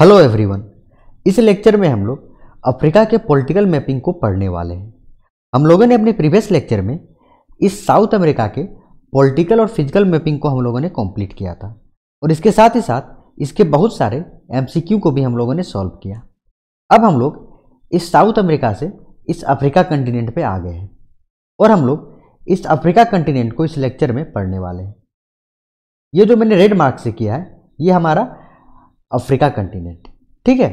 hello everyone इस lecture में हम लोग अफ्रीका के पॉलिटिकल मैपिंग को पढ़ने वाले हैं हम लोगों ने अपने प्रीवियस लेक्चर में इस साउथ अमेरिका के पॉलिटिकल और फिजिकल मैपिंग को हम लोगों ने कंप्लीट किया था और इसके साथ ही साथ इसके बहुत सारे एमसीक्यू को भी हम लोगों ने सॉल्व किया अब हम लोग इस साउथ अमेरिका से इस अफ्रीका कंटिनेंट पर आ गए हैं और हम लोग इस अफ्रीका कंटिनेंट को इस लेक्चर में पढ़ने वाले हैं ये जो मैंने रेड मार्क से किया है ये हमारा अफ्रीका कंटिनेंट ठीक है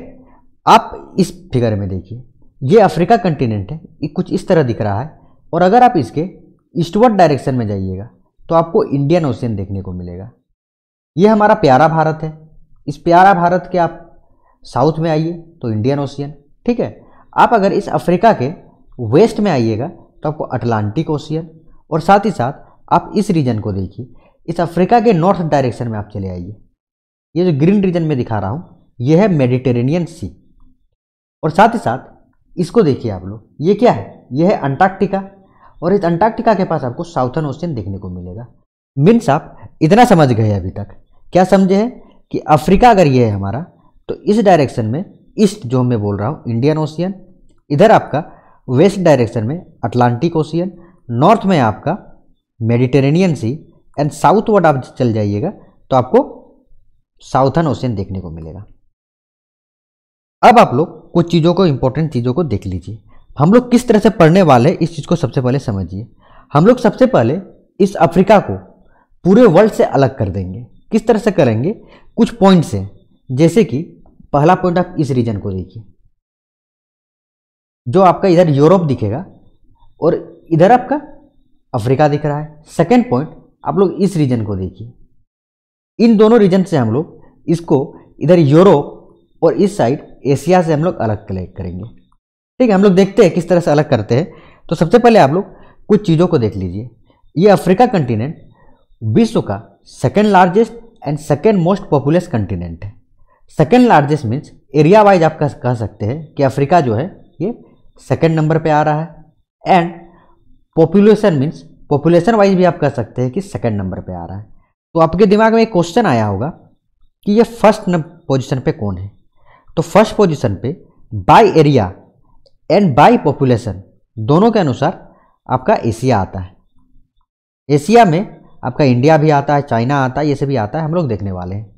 आप इस फिगर में देखिए ये अफ्रीका कंटिनेंट है ये कुछ इस तरह दिख रहा है और अगर आप इसके ईस्टवर्ड डायरेक्शन में जाइएगा तो आपको इंडियन ओशियन देखने को मिलेगा ये हमारा प्यारा भारत है इस प्यारा भारत के आप साउथ में आइए तो इंडियन ओशियन ठीक है आप अगर इस अफ्रीका के वेस्ट में आइएगा तो आपको अटलांटिक ओशियन और साथ ही साथ आप इस रीजन को देखिए इस अफ्रीका के नॉर्थ डायरेक्शन में आप चले आइए ये जो ग्रीन रीजन में दिखा रहा हूँ ये है मेडिटेरेनियन सी और साथ ही साथ इसको देखिए आप लोग ये क्या है ये है अंटार्कटिका और इस अंटार्कटिका के पास आपको साउथर्न ओशियन देखने को मिलेगा मीन्स आप इतना समझ गए अभी तक क्या समझे हैं कि अफ्रीका अगर ये है हमारा तो इस डायरेक्शन में ईस्ट जो मैं बोल रहा हूँ इंडियन ओशियन इधर आपका वेस्ट डायरेक्शन में अटलांटिक ओशियन नॉर्थ में आपका Mediterranean Sea and southward आप चल जाइएगा तो आपको साउथर्न ओशियन देखने को मिलेगा अब आप लोग कुछ चीज़ों को इंपॉर्टेंट चीज़ों को देख लीजिए हम लोग किस तरह से पढ़ने वाले इस चीज़ को सबसे पहले समझिए हम लोग सबसे पहले इस अफ्रीका को पूरे वर्ल्ड से अलग कर देंगे किस तरह से करेंगे कुछ पॉइंट्स हैं जैसे कि पहला पॉइंट आप इस रीजन को देखिए जो आपका इधर यूरोप दिखेगा और इधर आपका अफ्रीका दिख रहा है सेकेंड पॉइंट आप लोग इस रीजन को देखिए इन दोनों रीजन से हम लोग इसको इधर यूरोप और इस साइड एशिया से हम लोग अलग कलेक्ट करेंगे ठीक है हम लोग देखते हैं किस तरह से अलग करते हैं तो सबसे पहले आप लोग कुछ चीज़ों को देख लीजिए ये अफ्रीका कंटिनेंट विश्व का second largest and second most populous continent है second largest means area wise आप कह, सकते हैं कि अफ्रीका जो है ये सेकेंड नंबर पे आ रहा है and population means population wise भी आप कह सकते हैं कि सेकेंड नंबर पे आ रहा है तो आपके दिमाग में एक क्वेश्चन आया होगा कि ये फर्स्ट पोजीशन पे कौन है तो फर्स्ट पोजीशन पे by area and by population दोनों के अनुसार आपका एशिया आता है एशिया में आपका इंडिया भी आता है चाइना आता है ये सभी आता है हम लोग देखने वाले हैं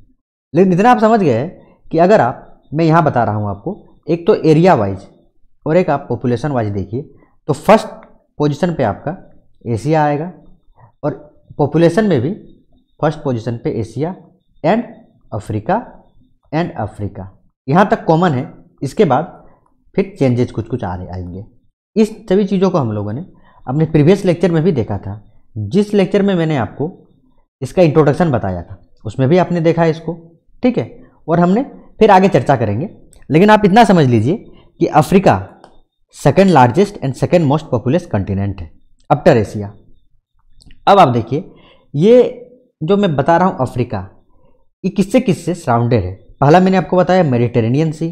लेकिन इतना आप समझ गए कि अगर आप मैं यहाँ बता रहा हूँ आपको एक तो एरिया वाइज और एक आप पॉपुलेशन वाइज देखिए तो फर्स्ट पोजीशन पे आपका एशिया आएगा और पॉपुलेशन में भी फर्स्ट पोजीशन पे Asia and Africa and Africa यहाँ तक कॉमन है इसके बाद फिर चेंजेस कुछ कुछ आ रहे आएंगे इस सभी चीज़ों को हम लोगों ने अपने प्रीवियस लेक्चर में भी देखा था जिस लेक्चर में मैंने आपको इसका इंट्रोडक्शन बताया था उसमें भी आपने देखा है इसको ठीक है और हमने फिर आगे चर्चा करेंगे लेकिन आप इतना समझ लीजिए कि Africa second largest and second most populous continent है अपटर एशिया अब आप देखिए ये जो मैं बता रहा हूँ अफ्रीका ये किससे किससे सराउंडेड है पहला मैंने आपको बताया मेडिटेरेनियन सी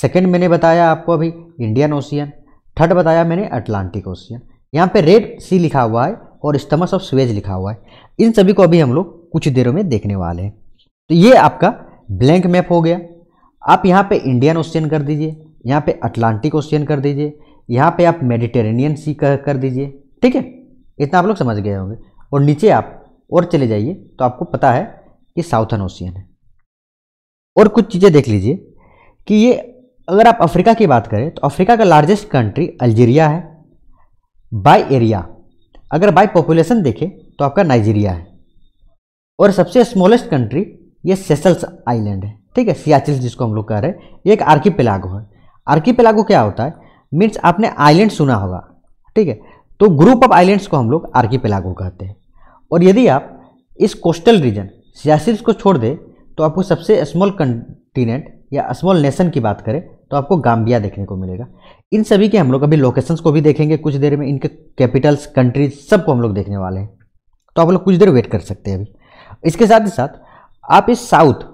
सेकेंड मैंने बताया आपको अभी इंडियन ओशियन थर्ड बताया मैंने अटलांटिक ओशियन यहाँ पे रेड सी लिखा हुआ है और स्टमस ऑफ स्वेज लिखा हुआ है इन सभी को अभी हम लोग कुछ देरों में देखने वाले हैं तो ये आपका ब्लैंक मैप हो गया आप यहाँ पे इंडियन ओशियन कर दीजिए यहाँ पे अटलांटिक ओशियन कर दीजिए यहाँ पे आप मेडिटेरेनियन सी कर, कर दीजिए ठीक है इतना आप लोग समझ गए होंगे और नीचे आप और चले जाइए तो आपको पता है कि साउथन ओशियन है और कुछ चीज़ें देख लीजिए कि ये अगर आप अफ्रीका की बात करें तो अफ्रीका का लार्जेस्ट कंट्री अल्जीरिया है बाय एरिया अगर बाय पॉपुलेशन देखें तो आपका नाइजीरिया है और सबसे स्मॉलेस्ट कंट्री ये सेसल्स आइलैंड है ठीक है सियाचिल जिसको हम लोग कह रहे हैं ये एक आर्की पेलागो है आर्की पेलागो क्या होता है मीन्स आपने आइलैंड सुना होगा ठीक है तो ग्रुप ऑफ आइलैंड्स को हम लोग आर्की पेलागो कहते हैं और यदि आप इस कोस्टल रीजन सियासी को छोड़ दें तो आपको सबसे स्मॉल कंटिनेंट या स्मॉल नेशन की बात करें तो आपको गाम्बिया देखने को मिलेगा इन सभी के हम लोग अभी लोकेशंस को भी देखेंगे कुछ देर में इनके कैपिटल्स कंट्रीज सबको हम लोग देखने वाले हैं तो आप लोग कुछ देर वेट कर सकते हैं अभी इसके साथ ही साथ आप इस साउथ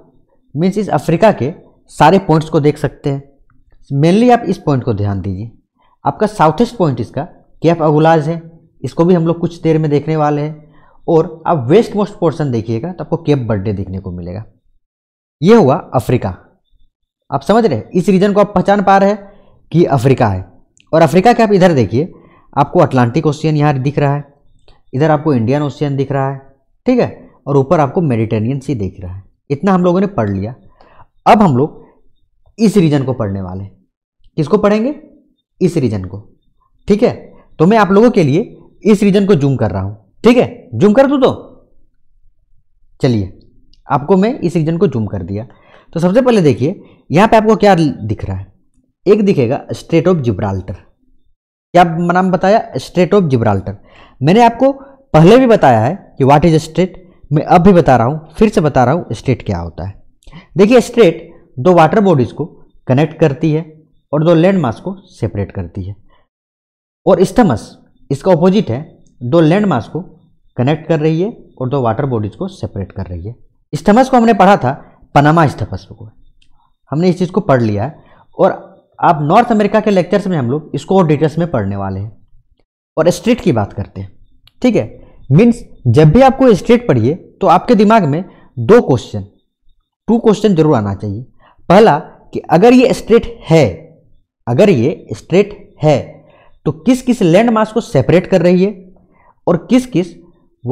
मीन्स इस अफ्रीका के सारे पॉइंट्स को देख सकते हैं मेनली आप इस पॉइंट को ध्यान दीजिए आपका साउथेस्ट पॉइंट इसका कैप अगुलाज है इसको भी हम लोग कुछ देर में देखने वाले हैं और आप वेस्ट मोस्ट पोर्शन देखिएगा तो आपको केप बर्थडे देखने को मिलेगा ये हुआ अफ्रीका आप समझ रहे हैं इस रीजन को आप पहचान पा रहे हैं कि अफ्रीका है और अफ्रीका के आप इधर देखिए आपको अटलांटिक ओशियन यहाँ दिख रहा है इधर आपको इंडियन ओशियन दिख रहा है ठीक है और ऊपर आपको मेडिटेनियन सी दिख रहा है इतना हम लोगों ने पढ़ लिया अब हम लोग इस रीजन को पढ़ने वाले हैं किसको पढ़ेंगे इस रीजन को ठीक है तो मैं आप लोगों के लिए इस रीजन को जूम कर रहा हूँ ठीक है जूम कर दू तो चलिए आपको मैं इस रीजन को जूम कर दिया तो सबसे पहले देखिए यहां पे आपको क्या दिख रहा है एक दिखेगा स्ट्रेट ऑफ जिब्राल्टर क्या नाम बताया स्ट्रेट ऑफ जिब्राल्टर मैंने आपको पहले भी बताया है कि व्हाट इज स्ट्रेट मैं अब भी बता रहा हूं फिर से बता रहा हूं स्ट्रेट क्या होता है देखिए स्ट्रेट दो वाटर बॉडीज़ को कनेक्ट करती है और दो लैंड मास को सेपरेट करती है और स्थमस इसका ऑपोजिट है दो लैंड मास को कनेक्ट कर रही है और दो वाटर बॉडीज़ को सेपरेट कर रही है स्थमस को हमने पढ़ा था पनामा स्थपस्व को हमने इस चीज़ को पढ़ लिया है और आप नॉर्थ अमेरिका के लेक्चर्स में हम लोग इसको और डिटेल्स में पढ़ने वाले हैं और स्ट्रीट की बात करते हैं ठीक है मीन्स जब भी आपको स्ट्रीट पढ़िए तो आपके दिमाग में दो क्वेश्चन टू क्वेश्चन जरूर आना चाहिए पहला कि अगर ये स्ट्रेट है अगर ये स्ट्रेट है तो किस किस लैंड मास को सेपरेट कर रही है और किस किस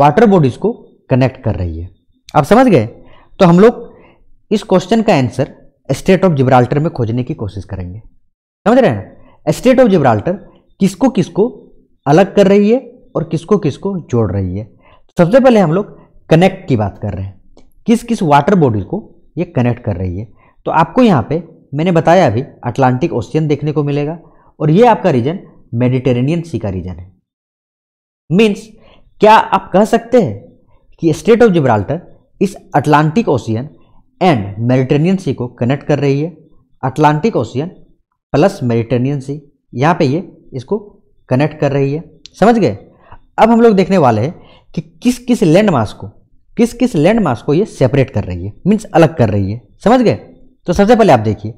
वाटर बॉडीज़ को कनेक्ट कर रही है आप समझ गए तो हम लोग इस क्वेश्चन का आंसर स्टेट ऑफ जिब्राल्टर में खोजने की कोशिश करेंगे समझ रहे हैं स्टेट ऑफ जिब्राल्टर किसको किसको अलग कर रही है और किसको किसको जोड़ रही है सबसे पहले हम लोग कनेक्ट की बात कर रहे हैं किस किस वाटर बॉडीज को ये कनेक्ट कर रही है तो आपको यहाँ पे मैंने बताया अभी अटलांटिक ओशियन देखने को मिलेगा और ये आपका रीजन मेडिटेरेनियन सी का रीजन है मीन्स क्या आप कह सकते हैं कि स्टेट ऑफ जिब्राल्टर इस Atlantic Ocean and Mediterranean Sea को कनेक्ट कर रही है Atlantic Ocean plus Mediterranean Sea यहाँ पे ये इसको कनेक्ट कर रही है समझ गए अब हम लोग देखने वाले हैं कि किस किस लैंड मास को किस किस लैंड मास को ये सेपरेट कर रही है मीन्स अलग कर रही है समझ गए तो सबसे पहले आप देखिए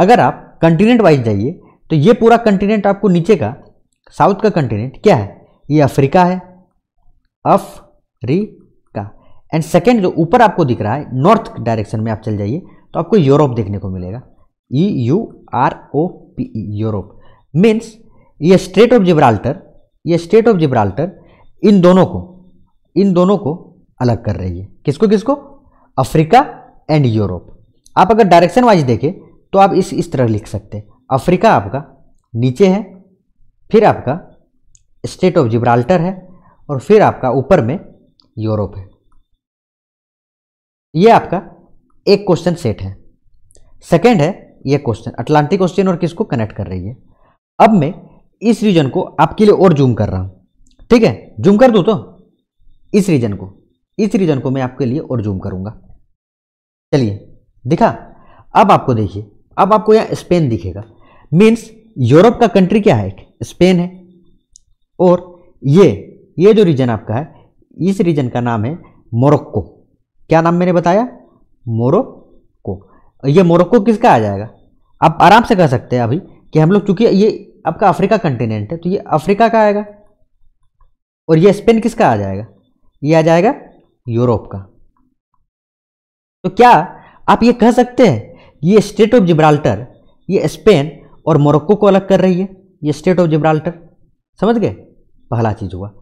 अगर आप कंटिनेंट वाइज जाइए तो ये पूरा कंटिनेंट आपको नीचे का साउथ का कंटिनेंट क्या है ये अफ्रीका है अफ्रीका एंड सेकेंड जो ऊपर आपको दिख रहा है नॉर्थ डायरेक्शन में आप चल जाइए तो आपको यूरोप देखने को मिलेगा E U R O P E Europe means ये स्टेट ऑफ जिब्राल्टर ये स्टेट ऑफ जिब्राल्टर इन दोनों को इन दोनों को अलग कर रही है किसको किसको अफ्रीका एंड यूरोप आप अगर डायरेक्शन वाइज देखें तो आप इस इस तरह लिख सकते हैं अफ्रीका आपका नीचे है फिर आपका स्टेट ऑफ जिब्राल्टर है और फिर आपका ऊपर में यूरोप है ये आपका एक क्वेश्चन सेट है सेकेंड है ये क्वेश्चन अटलांटिक ओशियन और किसको कनेक्ट कर रही है अब मैं इस रीजन को आपके लिए और जूम कर रहा हूँ ठीक है जूम कर दूँ तो इस रीजन को इस रीजन को मैं आपके लिए और जूम करूँगा चलिए दिखा अब आपको देखिए अब आपको यहाँ स्पेन दिखेगा मीन्स यूरोप का कंट्री क्या है स्पेन है और ये ये जो रीजन आपका है इस रीजन का नाम है मोरक्को क्या नाम मैंने बताया मोरक्को ये मोरक्को किसका आ जाएगा आप आराम से कह सकते हैं अभी कि हम लोग चूंकि ये आपका अफ्रीका कंटिनेंट है तो ये अफ्रीका का आएगा और ये स्पेन किसका आ जाएगा ये आ जाएगा यूरोप का तो क्या आप ये कह सकते हैं ये स्टेट ऑफ जिब्राल्टर ये स्पेन और मोरक्को को अलग कर रही है ये स्टेट ऑफ जिब्राल्टर समझ गए पहला चीज़ हुआ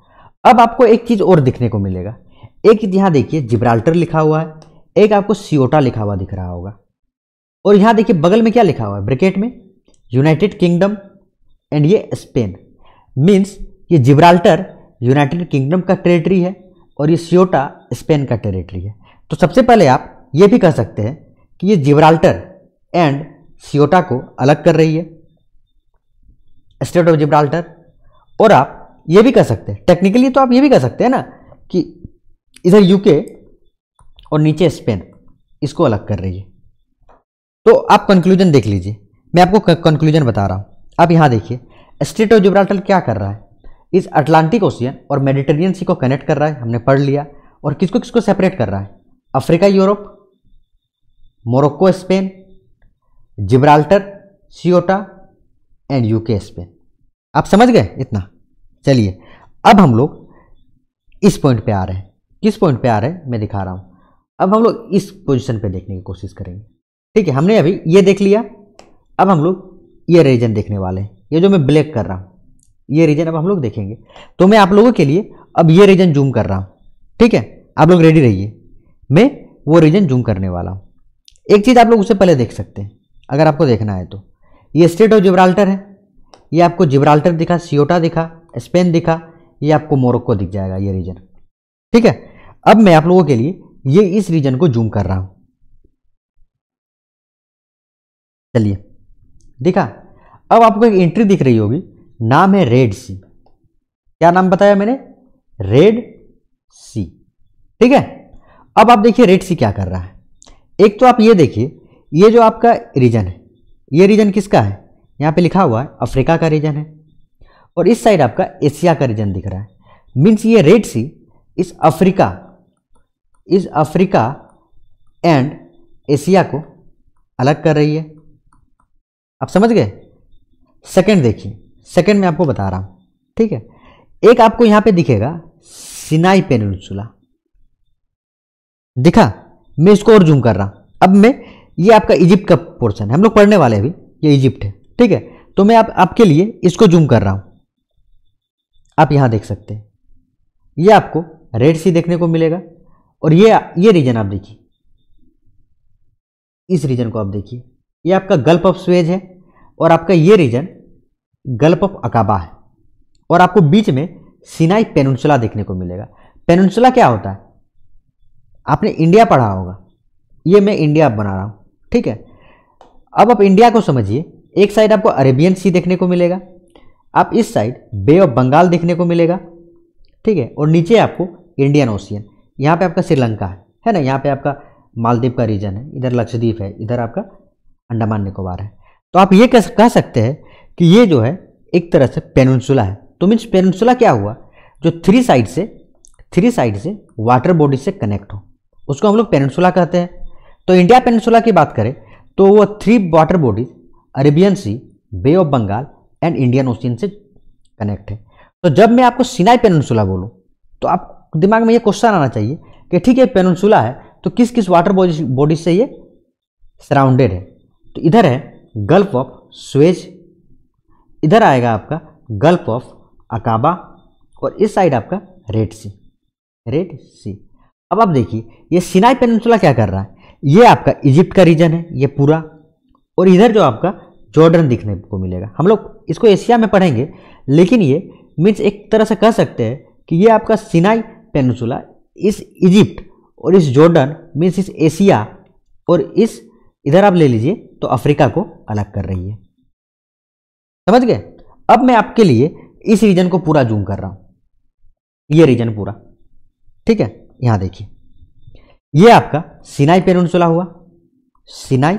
अब आपको एक चीज़ और दिखने को मिलेगा एक यहां देखिए जिब्राल्टर लिखा हुआ है एक आपको सियोटा लिखा हुआ दिख रहा होगा और यहां देखिए बगल में क्या लिखा हुआ है ब्रिकेट में यूनाइटेड किंगडम एंड ये स्पेन मीन्स ये जिब्राल्टर यूनाइटेड किंगडम का टेरिटरी है और ये सियोटा स्पेन का टेरिटरी है तो सबसे पहले आप ये भी कह सकते हैं कि ये जिब्राल्टर एंड सियोटा को अलग कर रही है स्टेट ऑफ जिब्राल्टर और आप ये भी कर सकते हैं टेक्निकली तो आप ये भी कर सकते हैं ना कि इधर यूके और नीचे स्पेन इसको अलग कर रही है तो आप कंक्लूजन देख लीजिए मैं आपको कंक्लूजन बता रहा हूँ आप यहाँ देखिए स्टेट ऑफ जिब्राल्टर क्या कर रहा है इस अटलांटिक ओशियन और मेडिटेरियन सी को कनेक्ट कर रहा है हमने पढ़ लिया और किसको किसको सेपरेट कर रहा है Africa Europe Morocco Spain Gibraltar Ceuta and UK Spain आप समझ गए इतना चलिए अब हम लोग इस पॉइंट पे आ रहे हैं किस पॉइंट पे आ रहे हैं मैं दिखा रहा हूँ अब हम लोग इस पोजीशन पे देखने की कोशिश करेंगे ठीक है हमने अभी ये देख लिया अब हम लोग ये रीजन देखने वाले हैं ये जो मैं ब्लैक कर रहा हूँ ये रीजन अब हम लोग देखेंगे तो मैं आप लोगों के लिए अब ये रीजन जूम कर रहा हूँ ठीक है आप लोग रेडी रहिए मैं वो रीजन जूम करने वाला हूँ एक चीज़ आप लोग उससे पहले देख सकते हैं अगर आपको देखना है तो ये स्टेट ऑफ जिब्राल्टर है ये आपको जिब्राल्टर दिखा सियोटा दिखा स्पेन दिखा ये आपको मोरक्को दिख जाएगा ये रीजन ठीक है अब मैं आप लोगों के लिए ये इस रीजन को जूम कर रहा हूं चलिए दिखा अब आपको एक एंट्री दिख रही होगी नाम है रेड सी क्या नाम बताया मैंने रेड सी ठीक है अब आप देखिए रेड सी क्या कर रहा है एक तो आप ये देखिए ये जो आपका रीजन है ये रीजन किसका है यहाँ पे लिखा हुआ है अफ्रीका का रीजन है और इस साइड आपका एशिया का रीजन दिख रहा है मीन्स ये रेड सी इस अफ्रीका इस अफ्रीका एंड एशिया को अलग कर रही है आप समझ गए सेकंड देखिए सेकंड में आपको बता रहा हूँ ठीक है एक आपको यहाँ पे दिखेगा सिनाई पेनसुला दिखा मैं इसको और जूम कर रहा हूँ अब मैं ये आपका इजिप्ट का पोर्शन है हम लोग पढ़ने वाले अभी ये इजिप्ट है ठीक है तो मैं आप आपके लिए इसको जूम कर रहा हूँ आप यहाँ देख सकते हैं ये आपको रेड सी देखने को मिलेगा और ये ये रीजन आप देखिए इस रीजन को आप देखिए ये आपका गल्फ ऑफ स्वेज है और आपका ये रीजन गल्फ ऑफ अकाबा है और आपको बीच में सिनाई पेनुंसुला देखने को मिलेगा पेनुंसुला क्या होता है आपने इंडिया पढ़ा होगा ये मैं इंडिया बना रहा हूँ ठीक है अब आप इंडिया को समझिए एक साइड आपको अरेबियन सी देखने को मिलेगा आप इस साइड बे ऑफ बंगाल देखने को मिलेगा ठीक है और नीचे आपको इंडियन ओशियन यहाँ पे आपका श्रीलंका है है ना यहाँ पे आपका मालदीव का रीजन है इधर लक्षद्वीप है इधर आपका अंडमान निकोबार है तो आप ये कह सकते हैं कि ये जो है एक तरह से पेनसुला है तो मीन्स पेनसुला क्या हुआ जो थ्री साइड से थ्री साइड से वाटर बॉडी से कनेक्ट हो उसको हम लोग पेनसुला कहते हैं तो इंडिया पेनसुला की बात करें तो वो three water bodies Arabian Sea Bay of Bengal and Indian Ocean से कनेक्ट है तो जब मैं आपको सिनाई पेनसुला बोलूँ तो आप दिमाग में ये क्वेश्चन आना चाहिए कि ठीक है पेनसुला है तो किस किस वाटर बॉडी से ये सराउंडेड है तो इधर है गल्फ ऑफ स्वेज इधर आएगा आपका गल्फ ऑफ अकाबा और इस साइड आपका रेड सी रेड सी अब आप देखिए ये सिनाई पेनसुला क्या कर रहा है ये आपका इजिप्ट का रीजन है ये पूरा और इधर जो आपका जॉर्डन दिखने को मिलेगा हम लोग इसको एशिया में पढ़ेंगे लेकिन ये मीन्स एक तरह से कह सकते हैं कि ये आपका सिनाई पेनसुला इस इजिप्ट और इस जॉर्डन मीन्स इस एशिया और इस इधर आप ले लीजिए तो अफ्रीका को अलग कर रही है समझ गए अब मैं आपके लिए इस रीजन को पूरा जूम कर रहा हूँ ये रीजन पूरा ठीक है यहाँ देखिए ये आपका सिनाई पेनसुला हुआ सिनाई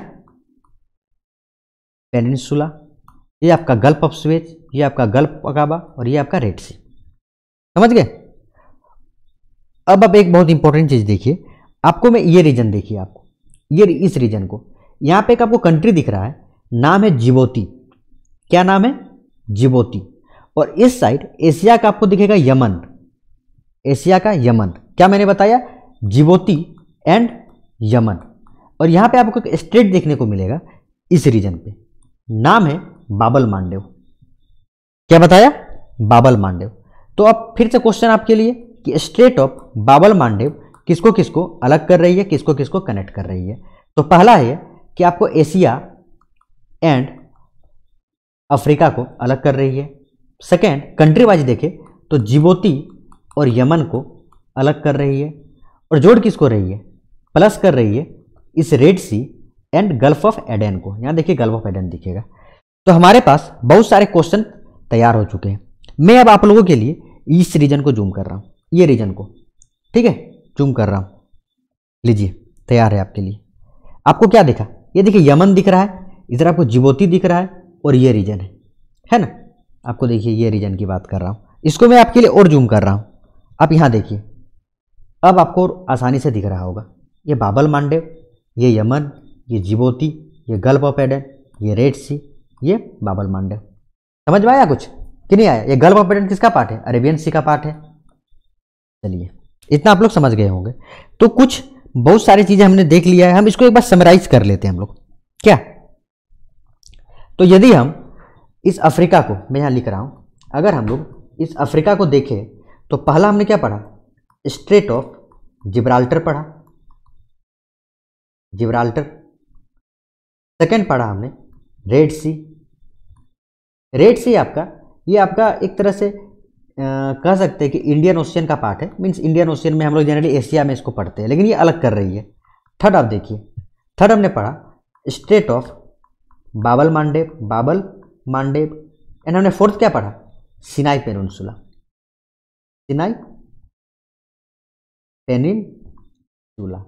पेनिनसुला ये आपका गल्फ ऑफ स्वेज ये आपका गल्फ अकाबा और ये आपका रेड सी समझ गए अब आप एक बहुत इंपॉर्टेंट चीज़ देखिए आपको मैं ये रीजन देखिए आपको ये इस रीजन को यहाँ पे एक आपको कंट्री दिख रहा है नाम है जिबोती क्या नाम है जिबोती और इस साइड एशिया का आपको दिखेगा यमन एशिया का यमन क्या मैंने बताया जिबोती एंड यमन और यहाँ पे आपको एक स्टेट देखने को मिलेगा इस रीजन पे नाम है बाबल मांडेव क्या बताया बाबल मांडेव तो अब फिर से क्वेश्चन आपके लिए कि स्ट्रेट ऑफ बाबल मांडेव किसको किसको अलग कर रही है किसको किसको कनेक्ट कर रही है तो पहला है कि आपको एशिया एंड अफ्रीका को अलग कर रही है सेकेंड कंट्री वाइज देखें तो जिबोती और यमन को अलग कर रही है और जोड़ किसको रही है प्लस कर रही है इस Red Sea and Gulf of Aden को यहाँ देखिए गल्फ ऑफ एडेन दिखेगा तो हमारे पास बहुत सारे क्वेश्चन तैयार हो चुके हैं मैं अब आप लोगों के लिए इस रीजन को जूम कर रहा हूँ ये रीजन को ठीक है जूम कर रहा हूँ लीजिए तैयार है आपके लिए आपको क्या दिखा ये देखिए यमन दिख रहा है इधर आपको जिबोती दिख रहा है और ये रीजन है है ना आपको देखिए ये रीजन की बात कर रहा हूँ इसको मैं आपके लिए और जूम कर रहा हूँ आप यहाँ देखिए अब आपको आसानी से दिख रहा होगा ये बाबल मांडे ये यमन ये जिबोती ये गल्फ ऑफ एडन ये रेड सी ये बाबल मांडे समझ में आया कुछ कि नहीं आया ये गल्फ ऑफ एडन किसका पार्ट है अरेबियन सी का पार्ट है चलिए इतना आप लोग समझ गए होंगे तो कुछ बहुत सारी चीज़ें हमने देख लिया है हम इसको एक बार समराइज कर लेते हैं हम लोग क्या तो यदि हम इस अफ्रीका को मैं यहाँ लिख रहा हूँ अगर हम लोग इस अफ्रीका को देखें तो पहला हमने क्या पढ़ा स्ट्रेट ऑफ जिब्राल्टर पढ़ा जिब्राल्टर सेकेंड पढ़ा हमने रेड सी रेड सी आपका ये आपका एक तरह से आ, कह सकते हैं कि इंडियन ओशियन का पार्ट है मीन्स इंडियन ओशियन में हम लोग जनरली एशिया में इसको पढ़ते हैं लेकिन ये अलग कर रही है थर्ड आप देखिए थर्ड हमने पढ़ा स्टेट ऑफ बाबल मांडेव बाबल मांडेव एंड हमने फोर्थ क्या पढ़ा सिनाई पेनसुला सिनाई पेनिनसुला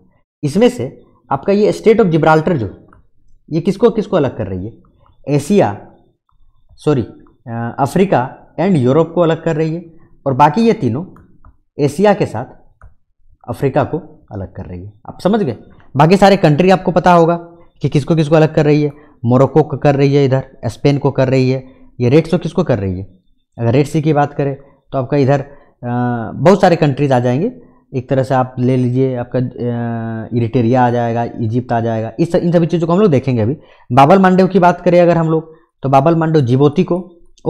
इसमें से आपका ये स्टेट ऑफ जिब्राल्टर जो ये किसको किसको अलग कर रही है Asia sorry Africa and Europe को अलग कर रही है और बाकी ये तीनों एशिया के साथ अफ्रीका को अलग कर रही है आप समझ गए बाकी सारे कंट्री आपको पता होगा कि किसको किसको अलग कर रही है मोरक्को को कर रही है इधर स्पेन को कर रही है ये रेड शो किसको कर रही है अगर रेड सी की बात करें तो आपका इधर बहुत सारे कंट्रीज आ जाएंगे एक तरह से आप ले लीजिए आपका इरिटेरिया आ जाएगा इजिप्त आ जाएगा इस इन सभी चीज़ों को हम लोग देखेंगे अभी बाबल मांडव की बात करें अगर हम लोग तो बाबल मांडव जिबोती को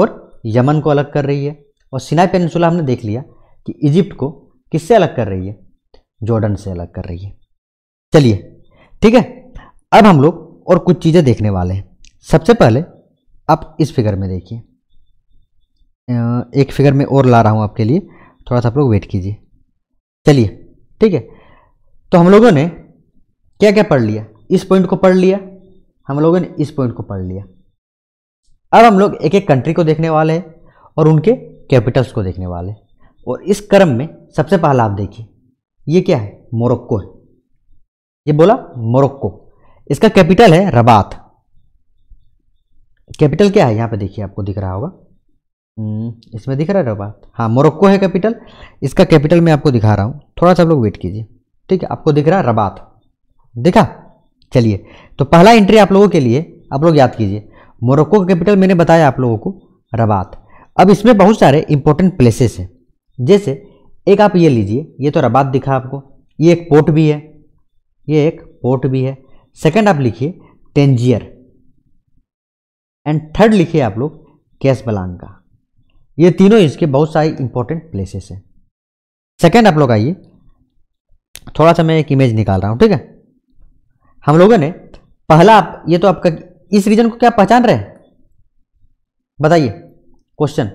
और यमन को अलग कर रही है और सिनाई पेनसुला हमने देख लिया कि इजिप्ट को किससे अलग कर रही है जॉर्डन से अलग कर रही है चलिए ठीक है अब हम लोग और कुछ चीज़ें देखने वाले हैं सबसे पहले आप इस फिगर में देखिए एक फिगर में और ला रहा हूँ आपके लिए थोड़ा सा आप लोग वेट कीजिए चलिए ठीक है तो हम लोगों ने क्या क्या पढ़ लिया इस पॉइंट को पढ़ लिया हम लोगों ने इस पॉइंट को पढ़ लिया अब हम लोग एक एक कंट्री को देखने वाले हैं और उनके कैपिटल्स को देखने वाले और इस क्रम में सबसे पहला आप देखिए ये क्या है मोरक्को है ये बोला मोरक्को इसका कैपिटल है रबात कैपिटल क्या है यहाँ पे देखिए आपको दिख रहा होगा हम्म, इसमें दिख रहा है रबात हाँ मोरक्को है कैपिटल इसका कैपिटल मैं आपको दिखा रहा हूँ थोड़ा सा आप लोग वेट कीजिए ठीक है आपको दिख रहा है रबात देखा चलिए तो पहला एंट्री आप लोगों के लिए आप लोग याद कीजिए मोरक्को का कैपिटल मैंने बताया आप लोगों को रबात अब इसमें बहुत सारे इंपॉर्टेंट प्लेसेस हैं जैसे एक आप ये लीजिए ये तो रबात दिखा आपको ये एक पोर्ट भी है ये एक पोर्ट भी है सेकंड आप लिखिए टेंजियर एंड थर्ड लिखिए आप लोग कैस बलांगा ये तीनों इसके बहुत सारे इंपॉर्टेंट प्लेसेस हैं सेकेंड आप लोग आइए थोड़ा सा मैं एक इमेज निकाल रहा हूँ ठीक है हम लोगों ने पहला आप ये तो आपका इस रीजन को क्या पहचान रहे हैं बताइए क्वेश्चन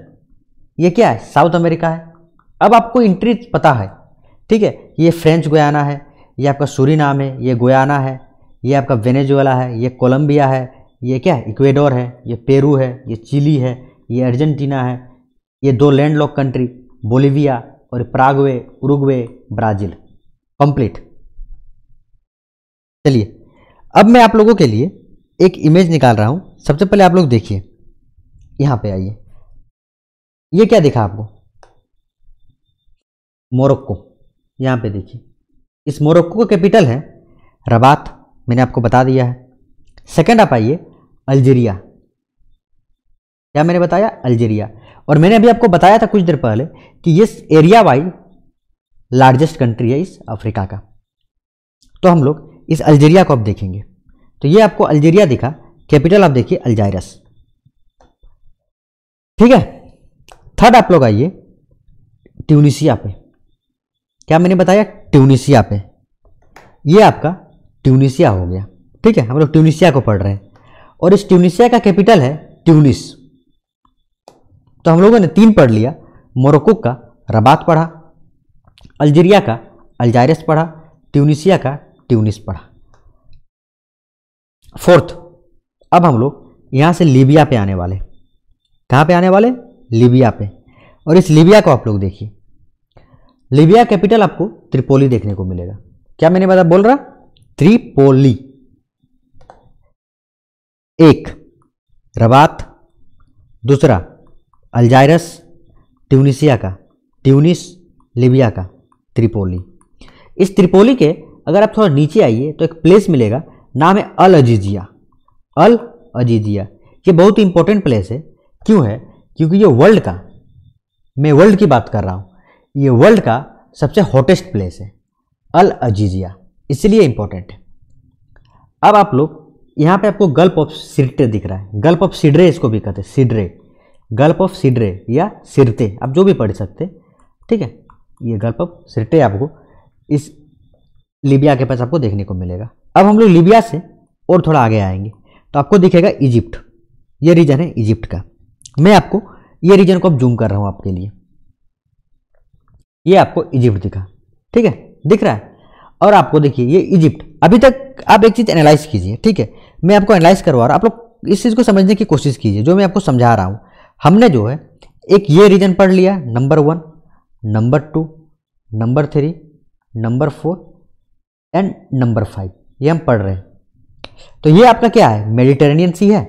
ये क्या है साउथ अमेरिका है अब आपको इंट्री पता है ठीक है ये फ्रेंच गोयाना है ये आपका सूरी नाम है ये गोयाना है ये आपका वेनेजुएला है ये कोलंबिया है ये क्या है इक्वेडोर है ये पेरू है ये चिली है ये अर्जेंटीना है ये दो लैंडलॉक कंट्री बोलिविया और प्रागवे उरुग्वे ब्राज़ील कंप्लीट चलिए अब मैं आप लोगों के लिए एक इमेज निकाल रहा हूँ सबसे पहले आप लोग देखिए यहाँ पे आइए ये क्या दिखा आपको मोरक्को यहाँ पे देखिए इस मोरक्को का कैपिटल है रबात मैंने आपको बता दिया है सेकंड आप आइए अल्जीरिया क्या मैंने बताया अल्जीरिया और मैंने अभी आपको बताया था कुछ देर पहले कि ये एरिया वाइज लार्जेस्ट कंट्री है इस अफ्रीका का तो हम लोग इस अल्जीरिया को अब देखेंगे तो ये आपको अल्जीरिया दिखा कैपिटल आप देखिए अल्जायरस ठीक है थर्ड आप लोग आइए ट्यूनिशिया पे क्या मैंने बताया ट्यूनिशिया पे ये आपका ट्यूनिशिया हो गया ठीक है हम लोग ट्यूनिशिया को पढ़ रहे हैं और इस ट्यूनिशिया का कैपिटल है ट्यूनिस तो हम लोगों ने तीन पढ़ लिया मोरक्को का रबात पढ़ा अल्जीरिया का अल्जायरस पढ़ा ट्यूनिशिया का ट्यूनिस पढ़ा फोर्थ अब हम लोग यहाँ से लीबिया पे आने वाले कहाँ पे आने वाले लीबिया पे और इस लीबिया को आप लोग देखिए लीबिया कैपिटल आपको त्रिपोली देखने को मिलेगा क्या मैंने बता बोल रहा त्रिपोली एक रबात दूसरा अल्जायरस ट्यूनिशिया का ट्यूनिस लिबिया का त्रिपोली इस त्रिपोली के अगर आप थोड़ा नीचे आइए तो एक प्लेस मिलेगा नाम है अल अजीजिया अल अजीजिया ये बहुत ही इंपॉर्टेंट प्लेस है क्यों है क्योंकि ये वर्ल्ड का मैं वर्ल्ड की बात कर रहा हूँ ये वर्ल्ड का सबसे हॉटेस्ट प्लेस है अल अजीजिया इसलिए इंपॉर्टेंट है अब आप लोग यहाँ पे आपको गल्फ ऑफ सिड्रे दिख रहा है गल्फ ऑफ सिड्रे इसको भी कहते हैं सिड्रे गल्प ऑफ सिडरे या सिरते आप जो भी पढ़ सकते ठीक है ये गल्प ऑफ सिरटे आपको इस लीबिया के पास आपको देखने को मिलेगा अब हम लोग लीबिया से और थोड़ा आगे आएंगे तो आपको दिखेगा इजिप्ट ये रीजन है इजिप्ट का मैं आपको ये रीजन को अब जूम कर रहा हूँ आपके लिए ये आपको इजिप्ट दिखा ठीक है दिख रहा है और आपको देखिए ये इजिप्ट अभी तक आप एक चीज़ एनालाइज कीजिए ठीक है मैं आपको एनालाइज करवा रहा हूँ आप लोग इस चीज़ को समझने की कोशिश कीजिए जो मैं आपको समझा रहा हूँ हमने जो है एक ये रीजन पढ़ लिया number one number two number three number four and number five ये हम पढ़ रहे हैं तो ये आपका क्या है मेडिटेरेनियन सी है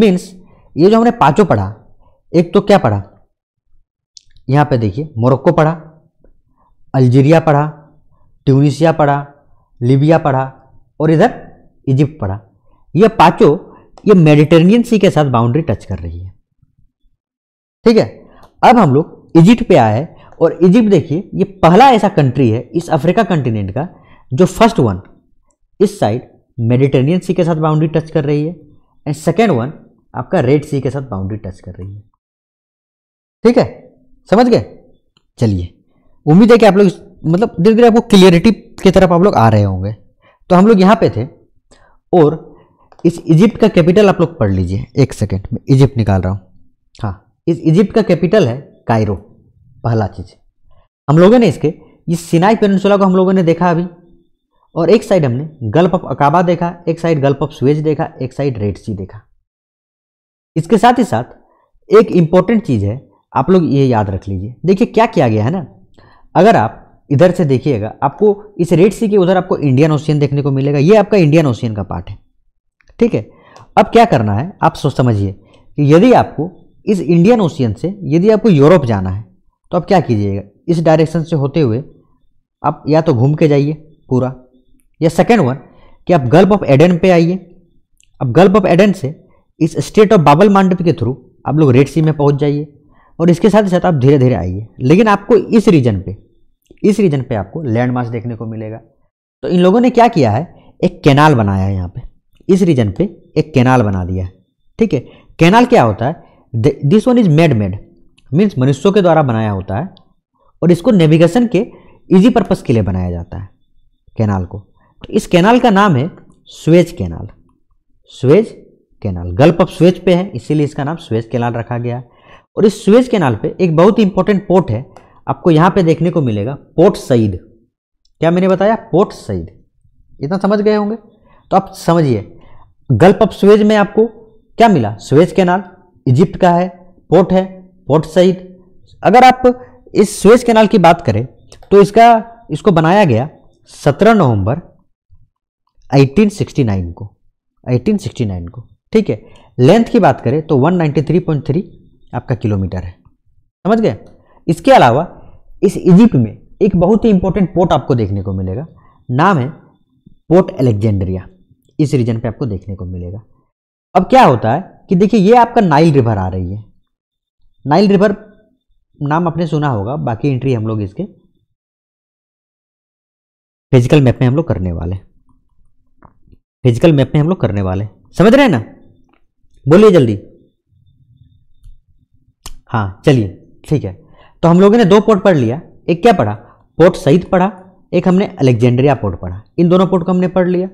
मीन्स ये जो हमने पाँचों पढ़ा एक तो क्या पढ़ा यहाँ पे देखिए मोरक्को पढ़ा अल्जीरिया पढ़ा ट्यूनिशिया पढ़ा लीबिया पढ़ा और इधर इजिप्ट पढ़ा ये पाँचों ये मेडिटेरेनियन सी के साथ बाउंड्री टच कर रही है ठीक है अब हम लोग इजिप्ट पे आए और इजिप्ट देखिए ये पहला ऐसा कंट्री है इस अफ्रीका कंटिनेंट का जो फर्स्ट वन इस साइड मेडिटेरियन सी के साथ बाउंड्री टच कर रही है एंड सेकेंड वन आपका रेड सी के साथ बाउंड्री टच कर रही है ठीक है समझ गए चलिए उम्मीद है कि आप लोग मतलब धीरे धीरे आपको क्लियरिटी की तरफ आप लोग आ रहे होंगे तो हम लोग यहाँ पे थे और इस इजिप्ट का कैपिटल आप लोग पढ़ लीजिए एक सेकेंड मैं इजिप्ट निकाल रहा हूँ हाँ इस इजिप्ट का कैपिटल है कायरो पहला चीज़ हम लोगों ने इसके इस सिनाई पेनसुला को हम लोगों ने देखा अभी और एक साइड हमने गल्फ ऑफ अकाबा देखा एक साइड गल्फ ऑफ स्वेज देखा एक साइड रेड सी देखा इसके साथ ही साथ एक इम्पॉर्टेंट चीज़ है आप लोग ये याद रख लीजिए देखिए क्या किया गया है ना अगर आप इधर से देखिएगा आपको इस रेड सी के उधर आपको इंडियन ओशियन देखने को मिलेगा ये आपका इंडियन ओशियन का पार्ट है ठीक है अब क्या करना है आप सोच समझिए कि यदि आपको इस इंडियन ओशियन से यदि आपको यूरोप जाना है तो आप क्या कीजिएगा इस डायरेक्शन से होते हुए आप या तो घूम के जाइए पूरा या सेकेंड वन कि आप गल्फ ऑफ एडन पे आइए अब गल्फ ऑफ एडन से इस स्टेट ऑफ बाबल मांडव के थ्रू आप लोग रेड सी में पहुंच जाइए और इसके साथ ही साथ आप धीरे धीरे आइए लेकिन आपको इस रीजन पे इस रीजन पे आपको लैंड मार्च देखने को मिलेगा तो इन लोगों ने क्या किया है एक कैनाल बनाया है यहाँ पे इस रीजन पे एक कैनाल बना दिया है ठीक है कैनाल क्या होता है this one is made made means मनुष्यों के द्वारा बनाया होता है और इसको नेविगेशन के इजी पर्पस के लिए बनाया जाता है कैनाल को तो इस कैनाल का नाम है Suez canal Suez canal Gulf of Suez पे है इसीलिए इसका नाम स्वेज कैनाल रखा गया है और इस स्वेज कैनाल पे एक बहुत ही इंपॉर्टेंट पोर्ट है आपको यहाँ पे देखने को मिलेगा पोर्ट सईद क्या मैंने बताया पोर्ट सईद इतना समझ गए होंगे तो आप समझिए गल्फ ऑफ स्वेज में आपको क्या मिला स्वेज कैनाल इजिप्ट का है पोर्ट है पोर्ट सईद अगर आप इस स्वेज कैनाल की बात करें तो इसका इसको बनाया गया 17 नवंबर 1869 को 1869 को ठीक है लेंथ की बात करें तो 193.3 आपका किलोमीटर है समझ गए इसके अलावा इस इजिप्ट में एक बहुत ही इंपॉर्टेंट पोर्ट आपको देखने को मिलेगा नाम है पोर्ट एलेक्जेंड्रिया इस रीजन पे आपको देखने को मिलेगा अब क्या होता है कि देखिए ये आपका नाइल रिवर आ रही है नाइल रिवर नाम आपने सुना होगा बाकी एंट्री हम लोग इसके फिजिकल मैप में हम लोग करने वाले फिजिकल मैप में हम लोग करने वाले समझ रहे हैं ना बोलिए जल्दी हाँ चलिए ठीक है तो हम लोगों ने दो पोर्ट पढ़ लिया एक क्या पढ़ा पोर्ट सईद पढ़ा एक हमने अलेक्जेंड्रिया पोर्ट पढ़ा इन दोनों पोर्ट को हमने पढ़ लिया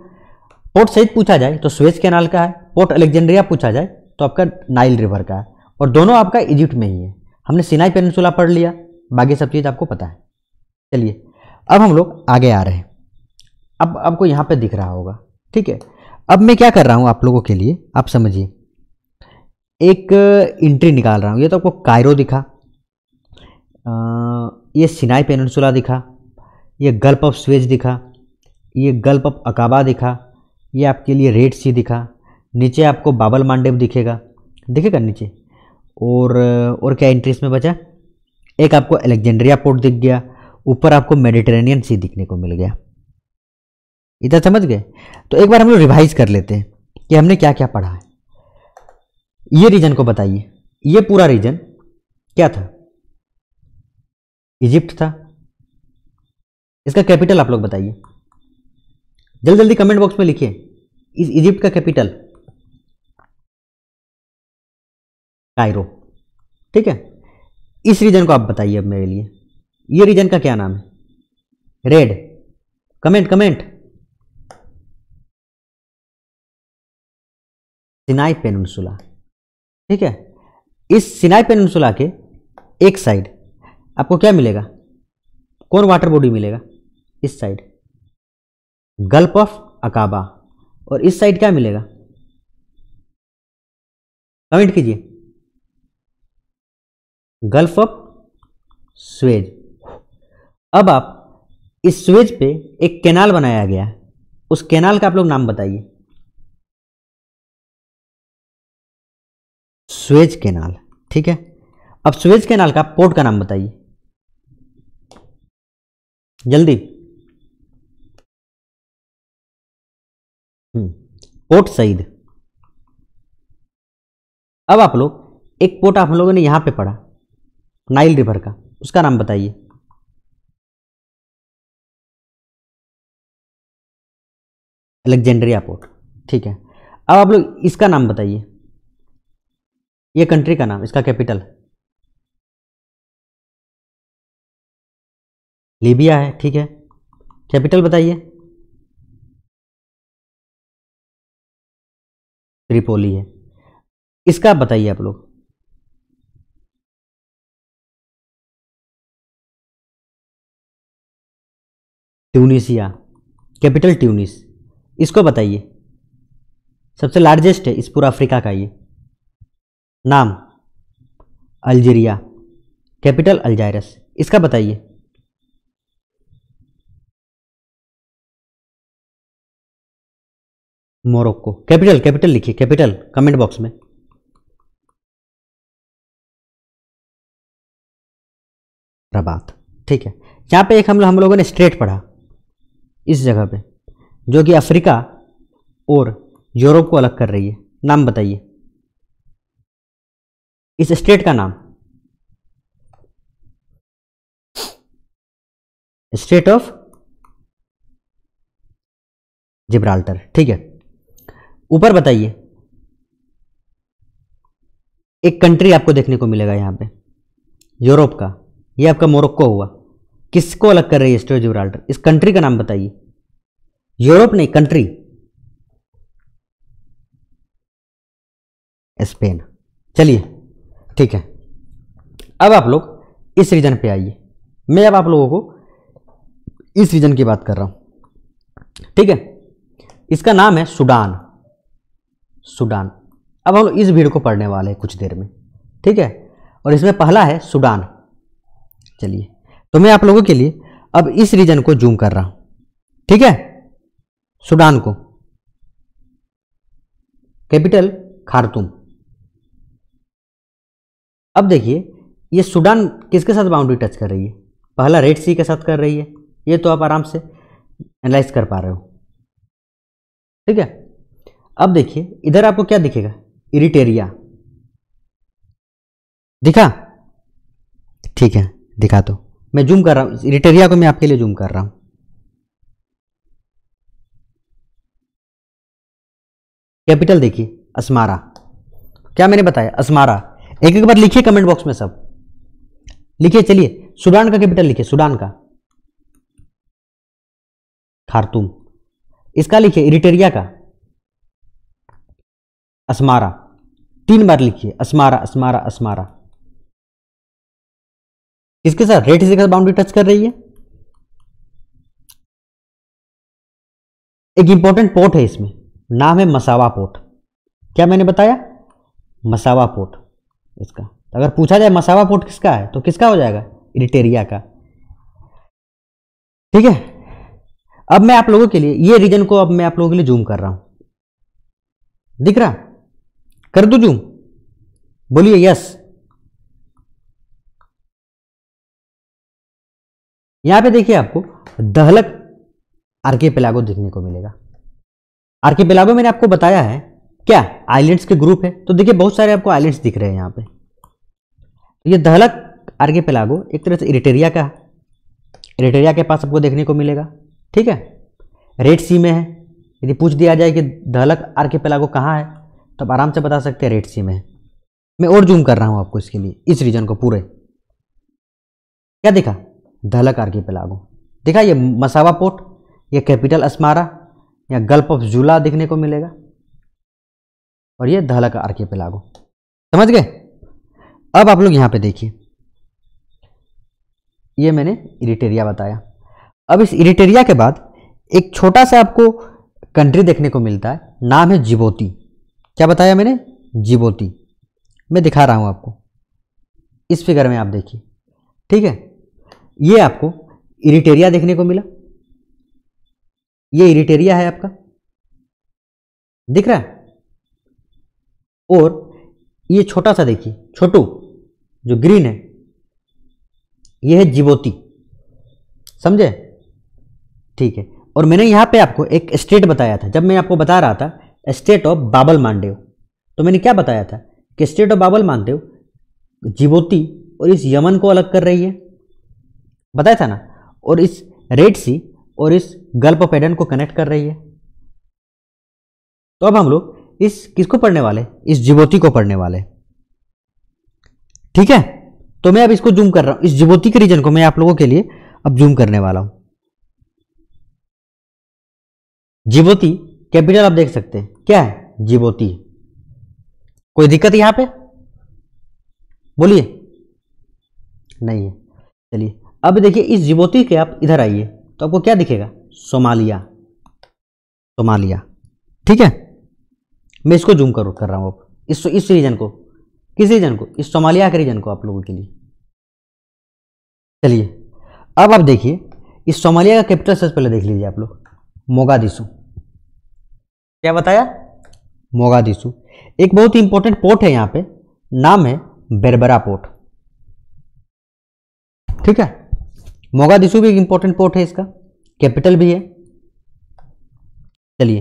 पोर्ट सईद पूछा जाए तो स्वेज कैनाल का है पोर्ट अलेक्जेंड्रिया पूछा जाए तो आपका नाइल रिवर का है और दोनों आपका इजिप्ट में ही है हमने सिनाई पेनसुला पढ़ लिया बाकी सब चीज़ आपको पता है चलिए अब हम लोग आगे आ रहे हैं अब आपको यहाँ पर दिख रहा होगा ठीक है अब मैं क्या कर रहा हूँ आप लोगों के लिए आप समझिए एक इंट्री निकाल रहा हूँ ये तो आपको कायरो दिखा आ, ये सिनाई पेनसुला दिखा ये गल्प ऑफ स्वेज दिखा ये गल्प ऑफ अकाबा दिखा ये आपके लिए रेड सी दिखा नीचे आपको बाबल मांडेव दिखेगा दिखेगा नीचे और और क्या एंट्रीज में बचा एक आपको एलेक्जेंड्रिया पोर्ट दिख गया ऊपर आपको मेडिटेरेनियन सी दिखने को मिल गया इधर समझ गए तो एक बार हम लोग रिवाइज कर लेते हैं कि हमने क्या क्या पढ़ा है ये रीजन को बताइए ये पूरा रीजन क्या था इजिप्ट था इसका कैपिटल आप लोग बताइए जल्दी जल्दी कमेंट बॉक्स में लिखिए इस इजिप्ट का कैपिटल कायरो ठीक है इस रीजन को आप बताइए अब मेरे लिए ये रीजन का क्या नाम है Red comment comment Sinai peninsula ठीक है इस सिनाई पेनसुला के एक साइड आपको क्या मिलेगा कौन वाटर बॉडी मिलेगा इस साइड गल्फ ऑफ अकाबा और इस साइड क्या मिलेगा कमेंट कीजिए गल्फ ऑफ स्वेज अब आप इस स्वेज पे एक कैनाल बनाया गया उस कैनाल का आप लोग नाम बताइए स्वेज कैनाल ठीक है अब स्वेज कैनाल का पोर्ट का नाम बताइए जल्दी हम्म, पोर्ट सईद अब आप लोग एक पोर्ट आप लोगों ने यहां पे पढ़ा नाइल रिवर का उसका नाम बताइए अलेक्जेंड्रिया पोर्ट ठीक है अब आप लोग इसका नाम बताइए ये कंट्री का नाम इसका कैपिटल लीबिया है ठीक है कैपिटल बताइए त्रिपोली है इसका बताइए आप लोग ट्यूनिसिया कैपिटल ट्यूनिस इसको बताइए सबसे लार्जेस्ट है इस पूरा अफ्रीका का ये नाम अल्जीरिया कैपिटल अल्जायरस इसका बताइए मोरक्को कैपिटल कैपिटल लिखिए कैपिटल कमेंट बॉक्स में रबात ठीक है यहाँ पे एक हम लोग हम लोगों ने स्ट्रेट पढ़ा इस जगह पे जो कि अफ्रीका और यूरोप को अलग कर रही है नाम बताइए इस स्टेट का नाम स्टेट ऑफ जिब्राल्टर ठीक है ऊपर बताइए एक कंट्री आपको देखने को मिलेगा यहां पे यूरोप का ये आपका मोरक्को हुआ किसको अलग कर रही है स्टोरेज जिब्राल्टर इस कंट्री का नाम बताइए यूरोप नहीं कंट्री स्पेन चलिए ठीक है अब आप लोग इस रीजन पे आइए मैं अब आप लोगों को इस रीजन की बात कर रहा हूं ठीक है इसका नाम है सूडान सूडान अब हम लोग इस भीड़ को पढ़ने वाले हैं कुछ देर में ठीक है और इसमें पहला है सूडान चलिए तो मैं आप लोगों के लिए अब इस रीजन को जूम कर रहा हूं ठीक है सूडान को कैपिटल खारतूम अब देखिए ये सूडान किसके साथ बाउंड्री टच कर रही है पहला रेड सी के साथ कर रही है ये तो आप आराम से एनालाइज कर पा रहे हो ठीक है अब देखिए इधर आपको क्या दिखेगा इरिटेरिया दिखा ठीक है दिखा तो मैं जूम कर रहा हूँ रिटेरिया को मैं आपके लिए जूम कर रहा हूँ कैपिटल देखिए अस्मारा क्या मैंने बताया अस्मारा एक एक बार लिखिए कमेंट बॉक्स में सब लिखिए चलिए सुडान का कैपिटल लिखिए सुडान का खारतूम इसका लिखिए इरिटेरिया का अस्मारा तीन बार लिखिए अस्मारा अस्मारा अस्मारा किसके साथ रेड साथ बाउंड्री टच कर रही है एक इंपॉर्टेंट पोर्ट है इसमें नाम है मसावा पोर्ट क्या मैंने बताया मसावा पोर्ट इसका अगर पूछा जाए मसावा पोर्ट किसका है तो किसका हो जाएगा इरिटेरिया का ठीक है अब मैं आप लोगों के लिए ये रीजन को अब मैं आप लोगों के लिए जूम कर रहा हूं दिख रहा कर दू जूम बोलिए यस यहाँ पे देखिए आपको दहलक आरके पेलागो देखने को मिलेगा आरके पेलागो मैंने आपको बताया है क्या आइलैंड्स के ग्रुप है तो देखिए बहुत सारे आपको आइलैंड्स दिख रहे हैं यहाँ पे तो ये दहलक आरके पेलागो एक तरह से इरिटेरिया का इरिटेरिया के पास आपको देखने को मिलेगा ठीक है रेड सी में है यदि पूछ दिया जाए कि दहलक आरके पेलागो कहाँ है तो आप आराम से बता सकते हैं रेड सी में है मैं और जूम कर रहा हूँ आपको इसके लिए इस रीजन को पूरे क्या देखा धलक आर्किपेलागो देखा ये मसावा पोर्ट ये कैपिटल अस्मारा या गल्फ ऑफ जूला देखने को मिलेगा और ये धलक आर्किपेलागो समझ गए अब आप लोग यहाँ पे देखिए ये मैंने इरिटेरिया बताया अब इस इरिटेरिया के बाद एक छोटा सा आपको कंट्री देखने को मिलता है नाम है जिबोती क्या बताया मैंने जिबोती मैं दिखा रहा हूँ आपको इस फिगर में आप देखिए ठीक है ये आपको इरिटेरिया देखने को मिला ये इरिटेरिया है आपका दिख रहा है और ये छोटा सा देखिए छोटू जो ग्रीन है ये है जिबोती समझे ठीक है और मैंने यहाँ पे आपको एक स्टेट बताया था जब मैं आपको बता रहा था स्टेट ऑफ बाबल मांडेव तो मैंने क्या बताया था कि स्टेट ऑफ बाबल मांडेव जिबोती और इस यमन को अलग कर रही है बताया था ना और इस रेड सी और इस गल्प पैडन को कनेक्ट कर रही है तो अब हम लोग इस किसको पढ़ने वाले इस जिबोती को पढ़ने वाले ठीक है तो मैं अब इसको जूम कर रहा हूं इस जिबोती के रीजन को मैं आप लोगों के लिए अब जूम करने वाला हूं जिबोती कैपिटल आप देख सकते हैं क्या है जिबोती कोई दिक्कत यहां पे बोलिए नहीं है चलिए अब देखिए इस जिबोती के आप इधर आइए तो आपको क्या दिखेगा सोमालिया सोमालिया ठीक है मैं इसको जूम कर कर रहा हूँ इस इस रीजन को किस रीजन को इस सोमालिया के रीजन को आप लोगों के लिए चलिए अब आप देखिए इस सोमालिया का कैपिटल सबसे पहले देख लीजिए आप लोग मोगादिशु क्या बताया मोगादिशु एक बहुत ही इंपॉर्टेंट पोर्ट है यहाँ पे नाम है बेरबरा पोर्ट ठीक है मोगादिशु भी एक इंपॉर्टेंट पोर्ट है इसका कैपिटल भी है चलिए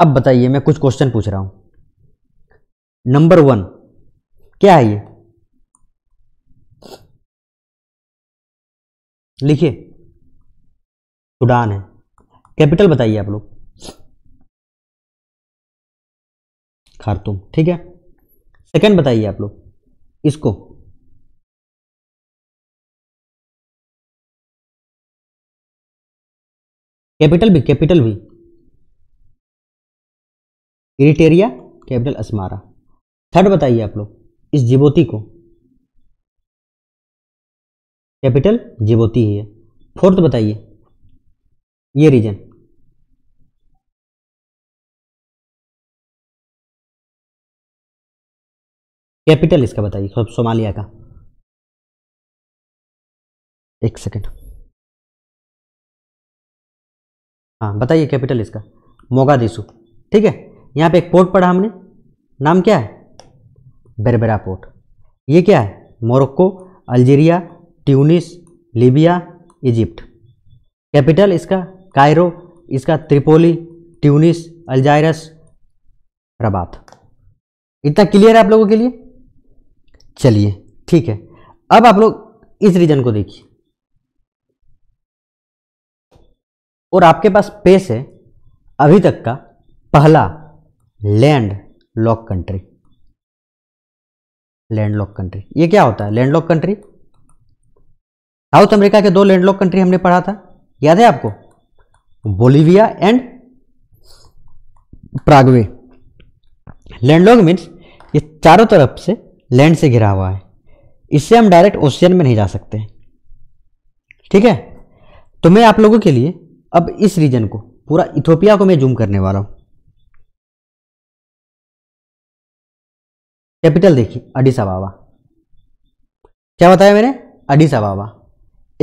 अब बताइए मैं कुछ क्वेश्चन पूछ रहा हूं नंबर वन क्या है ये लिखिए सुडान है कैपिटल बताइए आप लोग खारतूम ठीक है सेकंड बताइए आप लोग इसको कैपिटल भी कैपिटल भी इरिटेरिया कैपिटल अस्मारा थर्ड बताइए आप लोग इस जिबोती को कैपिटल जिबोती ही है फोर्थ बताइए ये रीजन कैपिटल इसका बताइए सोमालिया का एक सेकेंड हाँ बताइए कैपिटल इसका मोगादिशु ठीक है यहाँ पे एक पोर्ट पढ़ा हमने नाम क्या है बेरबेरा पोर्ट ये क्या है Morocco Algeria Tunis Libya Egypt capital इसका कायरो इसका त्रिपोली ट्यूनिस अल्जायरस रबात इतना क्लियर है आप लोगों के लिए चलिए ठीक है अब आप लोग इस रीजन को देखिए और आपके पास पेस है अभी तक का पहला land lock country landlock country ये क्या होता है लैंडलॉक कंट्री साउथ अमेरिका के दो लैंडलॉक कंट्री हमने पढ़ा था याद है आपको Bolivia and Paraguay landlock means ये चारों तरफ से लैंड से घिरा हुआ है इससे हम डायरेक्ट ओशियन में नहीं जा सकते ठीक है तो मैं आप लोगों के लिए अब इस रीजन को पूरा इथोपिया को मैं जूम करने वाला हूं कैपिटल देखिए अडिस अबाबा क्या बताया मैंने अडिस अबाबा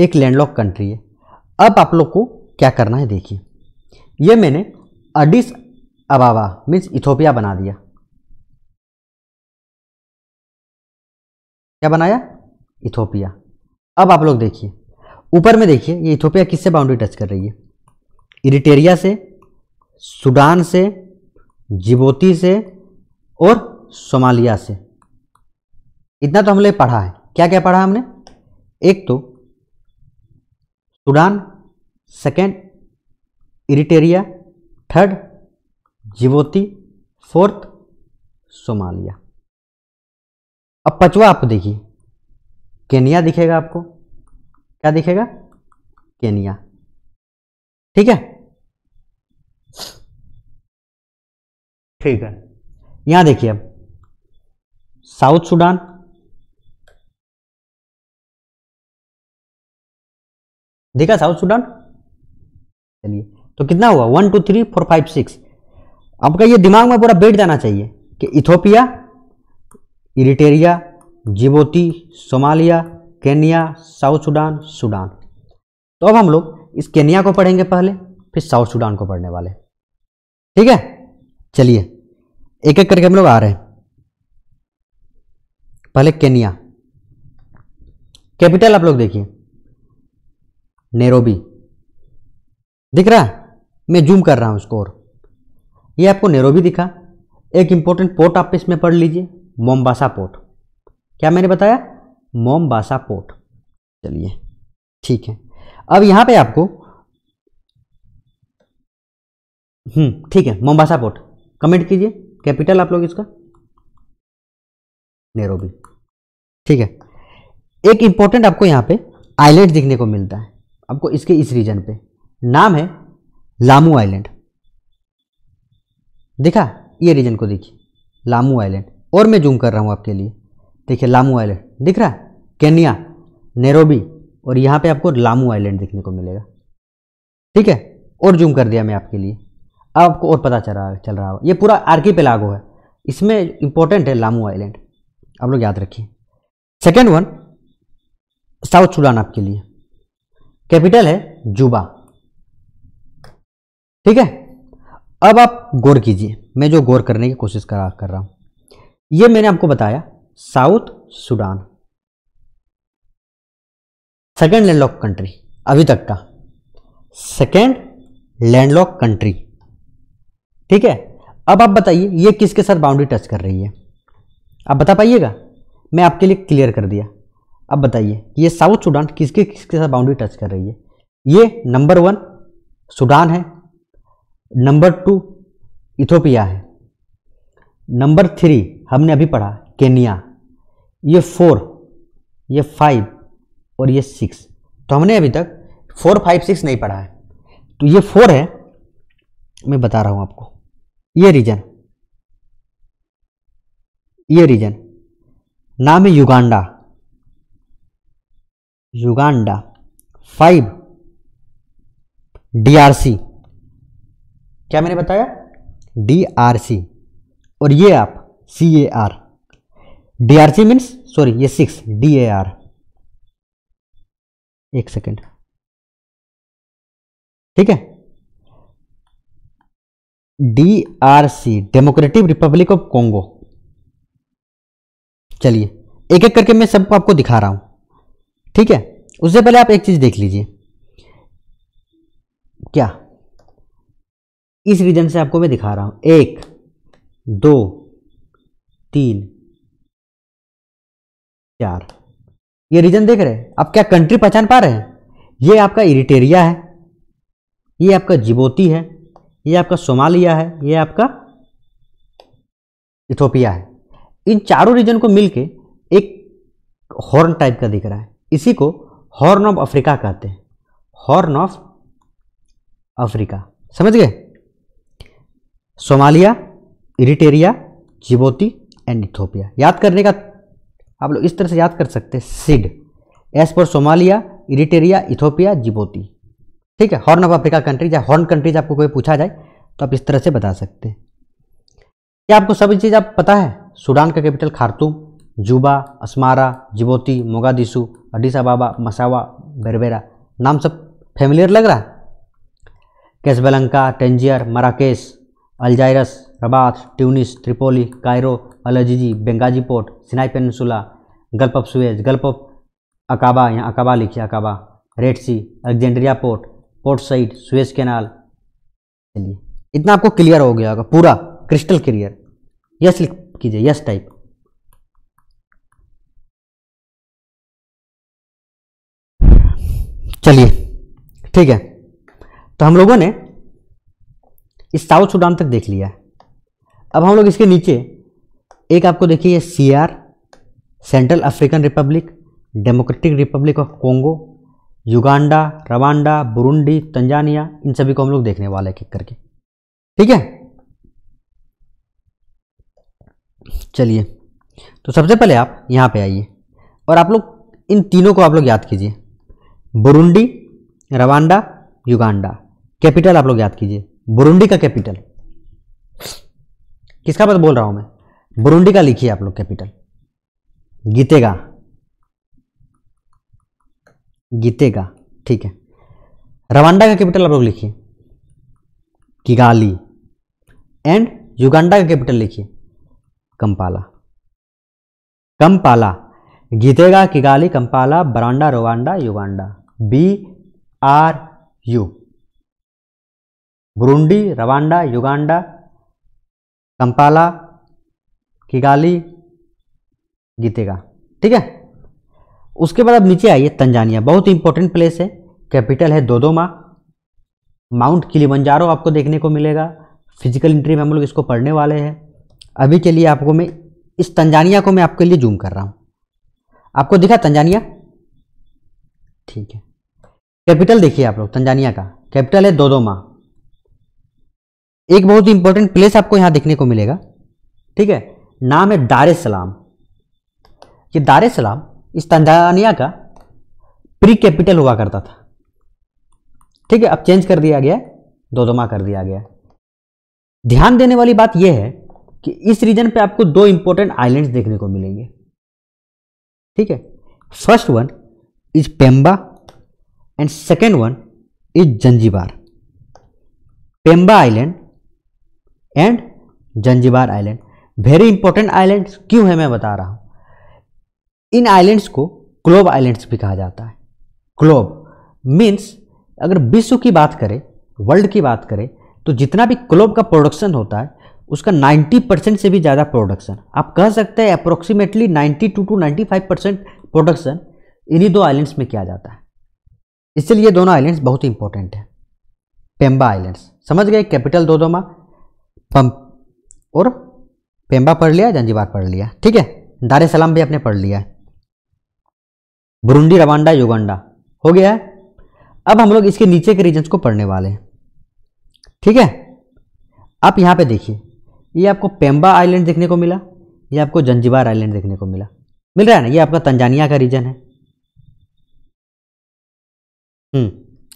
एक लैंडलॉक कंट्री है अब आप लोग को क्या करना है देखिए ये मैंने अडिस अबावा मीन्स इथोपिया बना दिया क्या बनाया इथोपिया अब आप लोग देखिए ऊपर में देखिए ये इथोपिया किससे बाउंड्री टच कर रही है इरिटेरिया से सूडान से जिबोती से और सोमालिया से इतना तो हमने पढ़ा है क्या क्या पढ़ा हमने एक तो Sudan second Eritrea third Djibouti fourth Somalia अब पचवा आप देखिए केनिया दिखेगा आपको क्या दिखेगा केनिया ठीक है ठीक है यहां देखिए अब साउथ सूडान देखा साउथ सूडान चलिए तो कितना हुआ one two three four five six आपका ये दिमाग में पूरा बैठ जाना चाहिए कि Ethiopia Eritrea Djibouti Somalia Kenya South Sudan Sudan तो अब हम लोग इस केनिया को पढ़ेंगे पहले फिर साउथ सूडान को पढ़ने वाले ठीक है चलिए एक एक करके हम लोग आ रहे हैं पहले केनिया कैपिटल आप लोग देखिए नेरोबी दिख रहा है मैं जूम कर रहा हूँ स्कोर ये आपको नेरोबी दिखा एक इंपॉर्टेंट पोर्ट आप इसमें पढ़ लीजिए मोमबासा पोर्ट क्या मैंने बताया मोमबासा पोर्ट चलिए ठीक है अब यहां पे आपको हम्म ठीक है मोम्बासा पोर्ट कमेंट कीजिए कैपिटल आप लोग इसका नेरोबी ठीक है एक इंपॉर्टेंट आपको यहां पे आइलैंड देखने को मिलता है आपको इसके इस रीजन पे नाम है लामू आइलैंड देखा ये रीजन को देखिए लामू आइलैंड और मैं जूम कर रहा हूं आपके लिए देखिए लामू आइलैंड दिख रहा है केन्या नेरोबी और यहाँ पे आपको लामू आइलैंड देखने को मिलेगा ठीक है और जूम कर दिया मैं आपके लिए अब आपको और पता चल रहा चल रहा हो ये पूरा पे पेलागो है इसमें इंपॉर्टेंट है लामू आइलैंड आप लोग याद रखिए सेकेंड वन साउथ सूडान आपके लिए कैपिटल है जुबा ठीक है अब आप गौर कीजिए मैं जो गौर करने की कोशिश करा कर रहा हूँ ये मैंने आपको बताया South Sudan second landlock country अभी तक का सेकेंड लैंडलॉक कंट्री ठीक है अब आप बताइए ये किसके साथ बाउंड्री टच कर रही है आप बता पाइएगा मैं आपके लिए क्लियर कर दिया अब बताइए ये साउथ सूडान किसके किसके साथ बाउंड्री टच कर रही है ये नंबर वन सूडान है नंबर टू इथोपिया है नंबर थ्री हमने अभी पढ़ा केनिया ये फोर ये फाइव और ये सिक्स तो हमने अभी तक फोर फाइव सिक्स नहीं पढ़ा है तो ये फोर है मैं बता रहा हूँ आपको ये रीजन ये रीजन नाम है युगांडा युगांडा फाइव डीआरसी क्या मैंने बताया डीआरसी और ये आप C A R DRC means sorry ये सिक्स डी ए आर एक सेकेंड ठीक है DRC Democratic Republic of Congo चलिए एक एक करके मैं सबको आपको दिखा रहा हूं ठीक है उससे पहले आप एक चीज देख लीजिए क्या इस रीजन से आपको मैं दिखा रहा हूं एक दो तीन चार ये रीजन देख रहे हैं आप क्या कंट्री पहचान पा रहे हैं ये आपका इरिटेरिया है ये आपका जिबोती है ये आपका सोमालिया है ये आपका इथोपिया है इन चारों रीजन को मिलके एक हॉर्न टाइप का दिख रहा है इसी को हॉर्न ऑफ अफ्रीका कहते हैं हॉर्न ऑफ अफ्रीका समझ गए Somalia Eritrea Djibouti and Ethiopia याद करने का आप लोग इस तरह से याद कर सकते हैं seed S for Somalia Eritrea Ethiopia Djibouti ठीक है हॉर्न ऑफ अफ्रीका कंट्रीज या हॉर्न कंट्रीज आपको कोई पूछा जाए तो आप इस तरह से बता सकते हैं क्या आपको सभी चीज़ आप पता है सूडान का कैपिटल खारतूम जुबा असमारा जिबोती मोगादिशु अडीसा बाबा मसावा बेरबेरा नाम सब फेमिलियर लग रहा है Casablanca Tangier Marrakesh Algiers Rabat Tunis Tripoli Cairo अलजीजी Benghazi port Sinai peninsula Gulf of Suez Gulf of Aqaba यहाँ अकाबा लिखिए Aqaba Red Sea Alexandria port Port Said Suez canal चलिए इतना आपको क्लियर हो गया होगा पूरा क्रिस्टल क्लियर यस लिख कीजिए यस टाइप चलिए ठीक है तो हम लोगों ने इस साउथ सूडान तक देख लिया है अब हम लोग इसके नीचे एक आपको देखिए C R Central African Republic Democratic Republic of Congo Uganda Rwanda Burundi Tanzania इन सभी को हम लोग देखने वाले एक करके ठीक है चलिए तो सबसे पहले आप यहाँ पे आइए और आप लोग इन तीनों को आप लोग याद कीजिए बुरुंडी रवांडा युगांडा कैपिटल आप लोग याद कीजिए बुरुंडी का कैपिटल किसका पद बोल रहा हूं मैं बुरुंडी का लिखिए आप लोग कैपिटल गीतेगा गीतेगा ठीक है रवांडा का कैपिटल आप लोग लिखिए किगाली एंड युगांडा का कैपिटल लिखिए Kampala Kampala Gitega Kigali Kampala बरांडा Rwanda Uganda B R U Burundi Rwanda Uganda Kampala Kigali Gitega ठीक है उसके बाद अब नीचे आइए तंजानिया बहुत इंपॉर्टेंट प्लेस है कैपिटल है दोदोमा माउंट किलिमंजारो आपको देखने को मिलेगा फिजिकल इंट्री में हम लोग इसको पढ़ने वाले हैं अभी के लिए आपको मैं इस तंजानिया को मैं आपके लिए जूम कर रहा हूँ आपको दिखा तंजानिया ठीक है कैपिटल देखिए आप लोग तंजानिया का कैपिटल है दोदोमा एक बहुत ही इंपॉर्टेंट प्लेस आपको यहां देखने को मिलेगा ठीक है नाम है दारे सलाम ये दार सलाम इस तंजानिया का प्री कैपिटल हुआ करता था ठीक है अब चेंज कर दिया गया दमा कर दिया गया ध्यान देने वाली बात यह है कि इस रीजन पे आपको दो इंपॉर्टेंट आइलैंड्स देखने को मिलेंगे ठीक है first one is Pemba and second one is Zanzibar Pemba island and Zanzibar island very important islands क्यों है मैं बता रहा हूँ इन आइलैंड्स को क्लोब आइलैंड्स भी कहा जाता है क्लोब मीन्स अगर विश्व की बात करें वर्ल्ड की बात करें तो जितना भी क्लोब का प्रोडक्शन होता है उसका 90 परसेंट से भी ज़्यादा प्रोडक्शन आप कह सकते हैं अप्रोक्सीमेटली 92 टू 95 परसेंट प्रोडक्शन इन्हीं दो आइलैंड्स में किया जाता है इसलिए ये दोनों आइलैंड्स बहुत इंपॉर्टेंट है पेम्बा आइलैंड्स समझ गए कैपिटल दो दोमा पंप और पेम्बा पढ़ लिया जंजीबार पढ़ लिया ठीक है दार सलाम भी आपने पढ़ लिया है बुरुंडी रवांडा युगांडा हो गया है अब हम लोग इसके नीचे के रीजन्स को पढ़ने वाले हैं ठीक है आप यहाँ पे देखिए ये आपको पेम्बा आइलैंड देखने को मिला ये आपको जंजीबार आइलैंड देखने को मिला मिल रहा है ना ये आपका तंजानिया का रीजन है हम्म,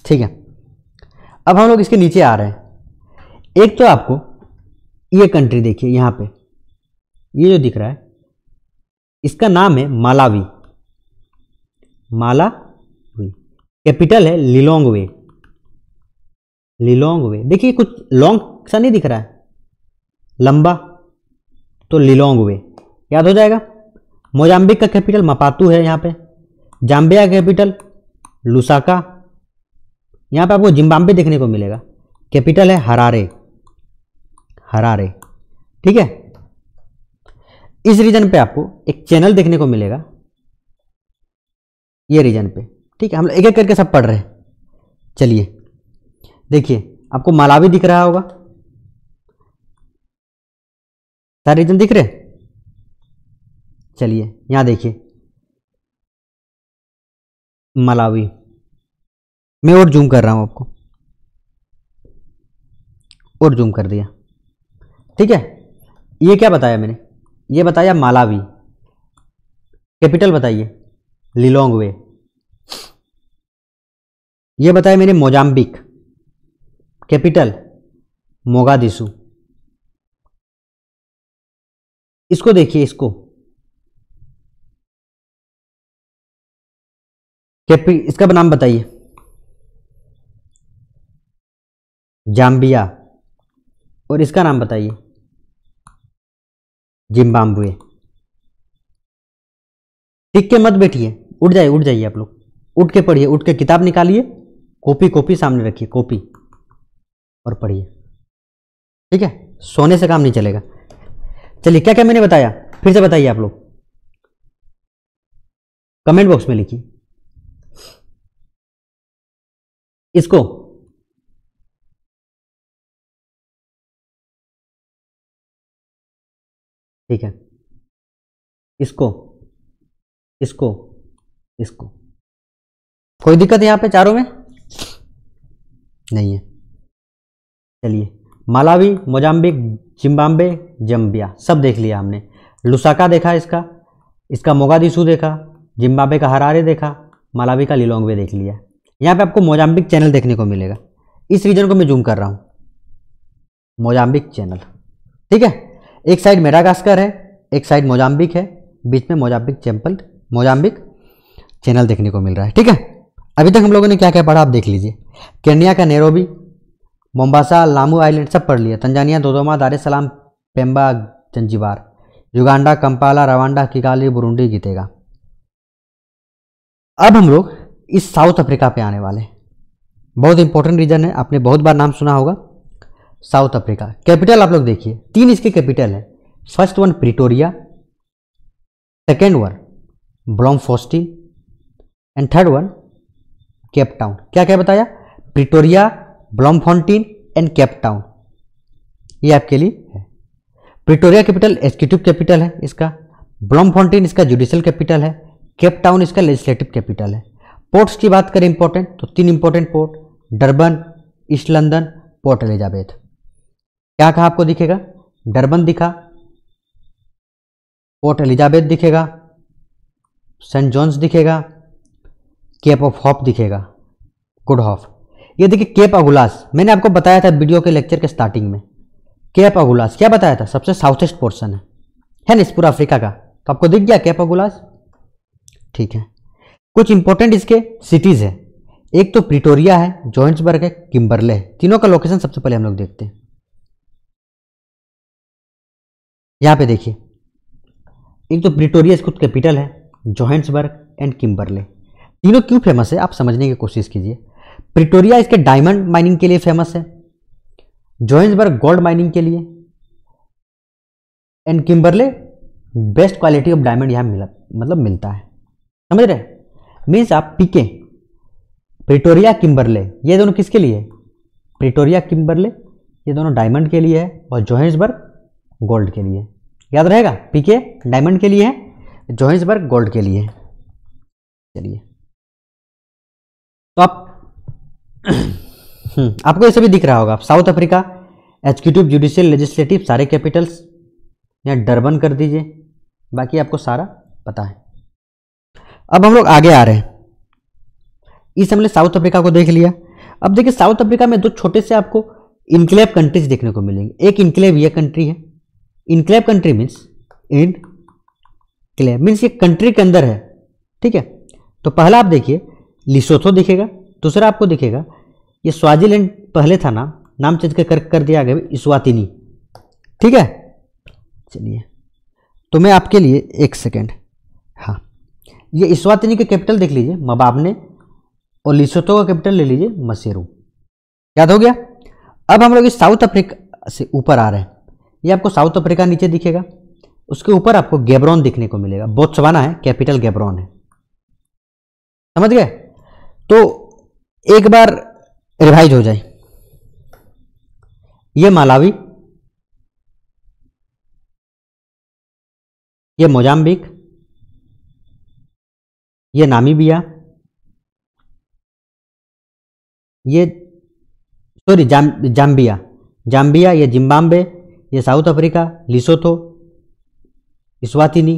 ठीक है अब हम लोग इसके नीचे आ रहे हैं एक तो आपको ये कंट्री देखिए यहाँ पे ये जो दिख रहा है इसका नाम है मालावी माला कैपिटल है लिलोंग वे लिलोंग वे देखिए कुछ लॉन्ग सा नहीं दिख रहा है लंबा तो लिलोंग वे याद हो जाएगा मोजाम्बिक का कैपिटल मपातू है यहाँ पे जाम्बिया कैपिटल लुसाका यहाँ पे आपको जिम्बाब्वे देखने को मिलेगा कैपिटल है हरारे हरारे ठीक है इस रीजन पे आपको एक चैनल देखने को मिलेगा ये रीजन पे ठीक है हम लोग एक एक करके सब पढ़ रहे हैं चलिए देखिए आपको मालावी दिख रहा होगा सारे रीजन दिख रहे चलिए यहां देखिए मलावी मैं और जूम कर रहा हूं आपको और जूम कर दिया ठीक है ये क्या बताया मैंने ये बताया मालावी कैपिटल बताइए लिलोंग वे ये बताया मैंने मोजाम्बिक कैपिटल मोगादिशु इसको देखिए इसको इसका नाम बताइए जाम्बिया और इसका नाम बताइए जिम्बाब्वे टिक के मत बैठिए उठ जाइए उठ जाइए आप लोग उठ के पढ़िए उठ के किताब निकालिए कॉपी कॉपी सामने रखिए कॉपी और पढ़िए ठीक है सोने से काम नहीं चलेगा चलिए क्या क्या मैंने बताया फिर से बताइए आप लोग कमेंट बॉक्स में लिखिए इसको ठीक है इसको इसको इसको कोई दिक्कत यहाँ पे चारों में नहीं है चलिए मालावी मोजाम्बिक जिम्बाब्वे जम्बिया सब देख लिया हमने लुसाका देखा इसका इसका मोगादिशु देखा जिम्बाब्वे का हरारे देखा मालावी का लिलोंगवे देख लिया यहाँ पे आपको मोजाम्बिक चैनल देखने को मिलेगा इस रीजन को मैं जूम कर रहा हूँ मोजाम्बिक चैनल ठीक है एक साइड मेरागास्कर है एक साइड मोजाम्बिक है बीच में मोजाम्बिक चैम्पल मोजाम्बिक चैनल देखने को मिल रहा है ठीक है अभी तक हम लोगों ने क्या क्या पढ़ा आप देख लीजिए केन्या का नेरोबी मोम्बासा लामू आइलैंड सब पढ़ लिया Tanzania Dodoma Dar Salaam Pemba Zanzibar Uganda Kampala Rwanda Kigali Burundi Gitega अब हम लोग इस साउथ अफ्रीका पे आने वाले हैं बहुत इंपॉर्टेंट रीजन है आपने बहुत बार नाम सुना होगा साउथ अफ्रीका कैपिटल आप लोग देखिए तीन इसके कैपिटल है first one Pretoria second one Bloemfontein and third one Cape Town क्या क्या बताया Pretoria Bloemfontein and Cape Town ये आपके लिए है प्रिटोरिया कैपिटल एक्जीक्यूटिव कैपिटल है इसका ब्लॉम फाउंटेन इसका जुडिशियल कैपिटल है केपटाउन इसका लेजिस्लेटिव कैपिटल है पोर्ट्स की बात करें इंपॉर्टेंट तो तीन important port Durban East London Port Elizabeth क्या कहा आपको दिखेगा डरबन दिखा पोर्ट एलिजाबेथ दिखेगा सेंट जॉन्स दिखेगा केप ऑफ हॉप दिखेगा गुड हॉफ ये देखिए केप अगुलास मैंने आपको बताया था वीडियो के लेक्चर के स्टार्टिंग में केप अगुलास क्या बताया था सबसे साउथेस्ट पोर्सन है है ना इस पूरा अफ्रीका का तो आपको दिख गया केप अगुलास ठीक है कुछ इंपॉर्टेंट इसके सिटीज़ है एक तो प्रिटोरिया है जॉइंट्सबर्ग है किम्बरले है तीनों का लोकेशन सबसे पहले हम लोग देखते हैं यहाँ पे देखिए एक तो प्रिटोरिया खुद कैपिटल है जोहेंसबर्ग एंड किम्बरले तीनों क्यों फेमस है आप समझने की कोशिश कीजिए प्रिटोरिया इसके डायमंड माइनिंग के लिए फेमस है जोहेंसबर्ग गोल्ड माइनिंग के लिए and Kimberley best quality of diamond यहाँ मिला मतलब मिलता है समझ रहे मीन्स आप पीके प्रिटोरिया किम्बरले ये दोनों किसके लिए प्रिटोरिया किम्बरले ये दोनों डायमंड के लिए है और जोहेंसबर्ग गोल्ड के लिए याद रहेगा पीके डायमंड के लिए है जोहन्सबर्ग गोल्ड के लिए है चलिए तो आप हम्म, आपको ऐसे भी दिख रहा होगा South Africa executive judicial legislative सारे कैपिटल्स या डरबन कर दीजिए बाकी आपको सारा पता है अब हम लोग आगे आ रहे हैं इस हमने साउथ अफ्रीका को देख लिया अब देखिए साउथ अफ्रीका में दो छोटे से आपको इनक्लेव कंट्रीज देखने को मिलेंगे एक इंक्लेव यह कंट्री है enclave country means enclave means ये कंट्री के अंदर है ठीक है तो पहला आप देखिए लिसोथो दिखेगा दूसरा आपको दिखेगा ये स्वाजीलैंड पहले था नाम नाम चेंज कर कर दिया गया इस्वातिनी ठीक है चलिए तो मैं आपके लिए एक सेकेंड हाँ ये इस्वातिनी के कैपिटल देख लीजिए मबाबने और लिसोथो का कैपिटल ले लीजिए मसेरू याद हो गया अब हम लोग इस साउथ अफ्रीका से ऊपर आ रहे हैं ये आपको साउथ अफ्रीका नीचे दिखेगा उसके ऊपर आपको गैब्रॉन दिखने को मिलेगा बोत्सवाना है कैपिटल गैब्रॉन है समझ गए तो एक बार रिवाइज हो जाए ये मालावी ये मोजाम्बिक ये नामीबिया ये सॉरी जाम्बिया जाम्बिया ये जिम्बाब्वे ये साउथ अफ्रीका लिसोथो इस्वातिनी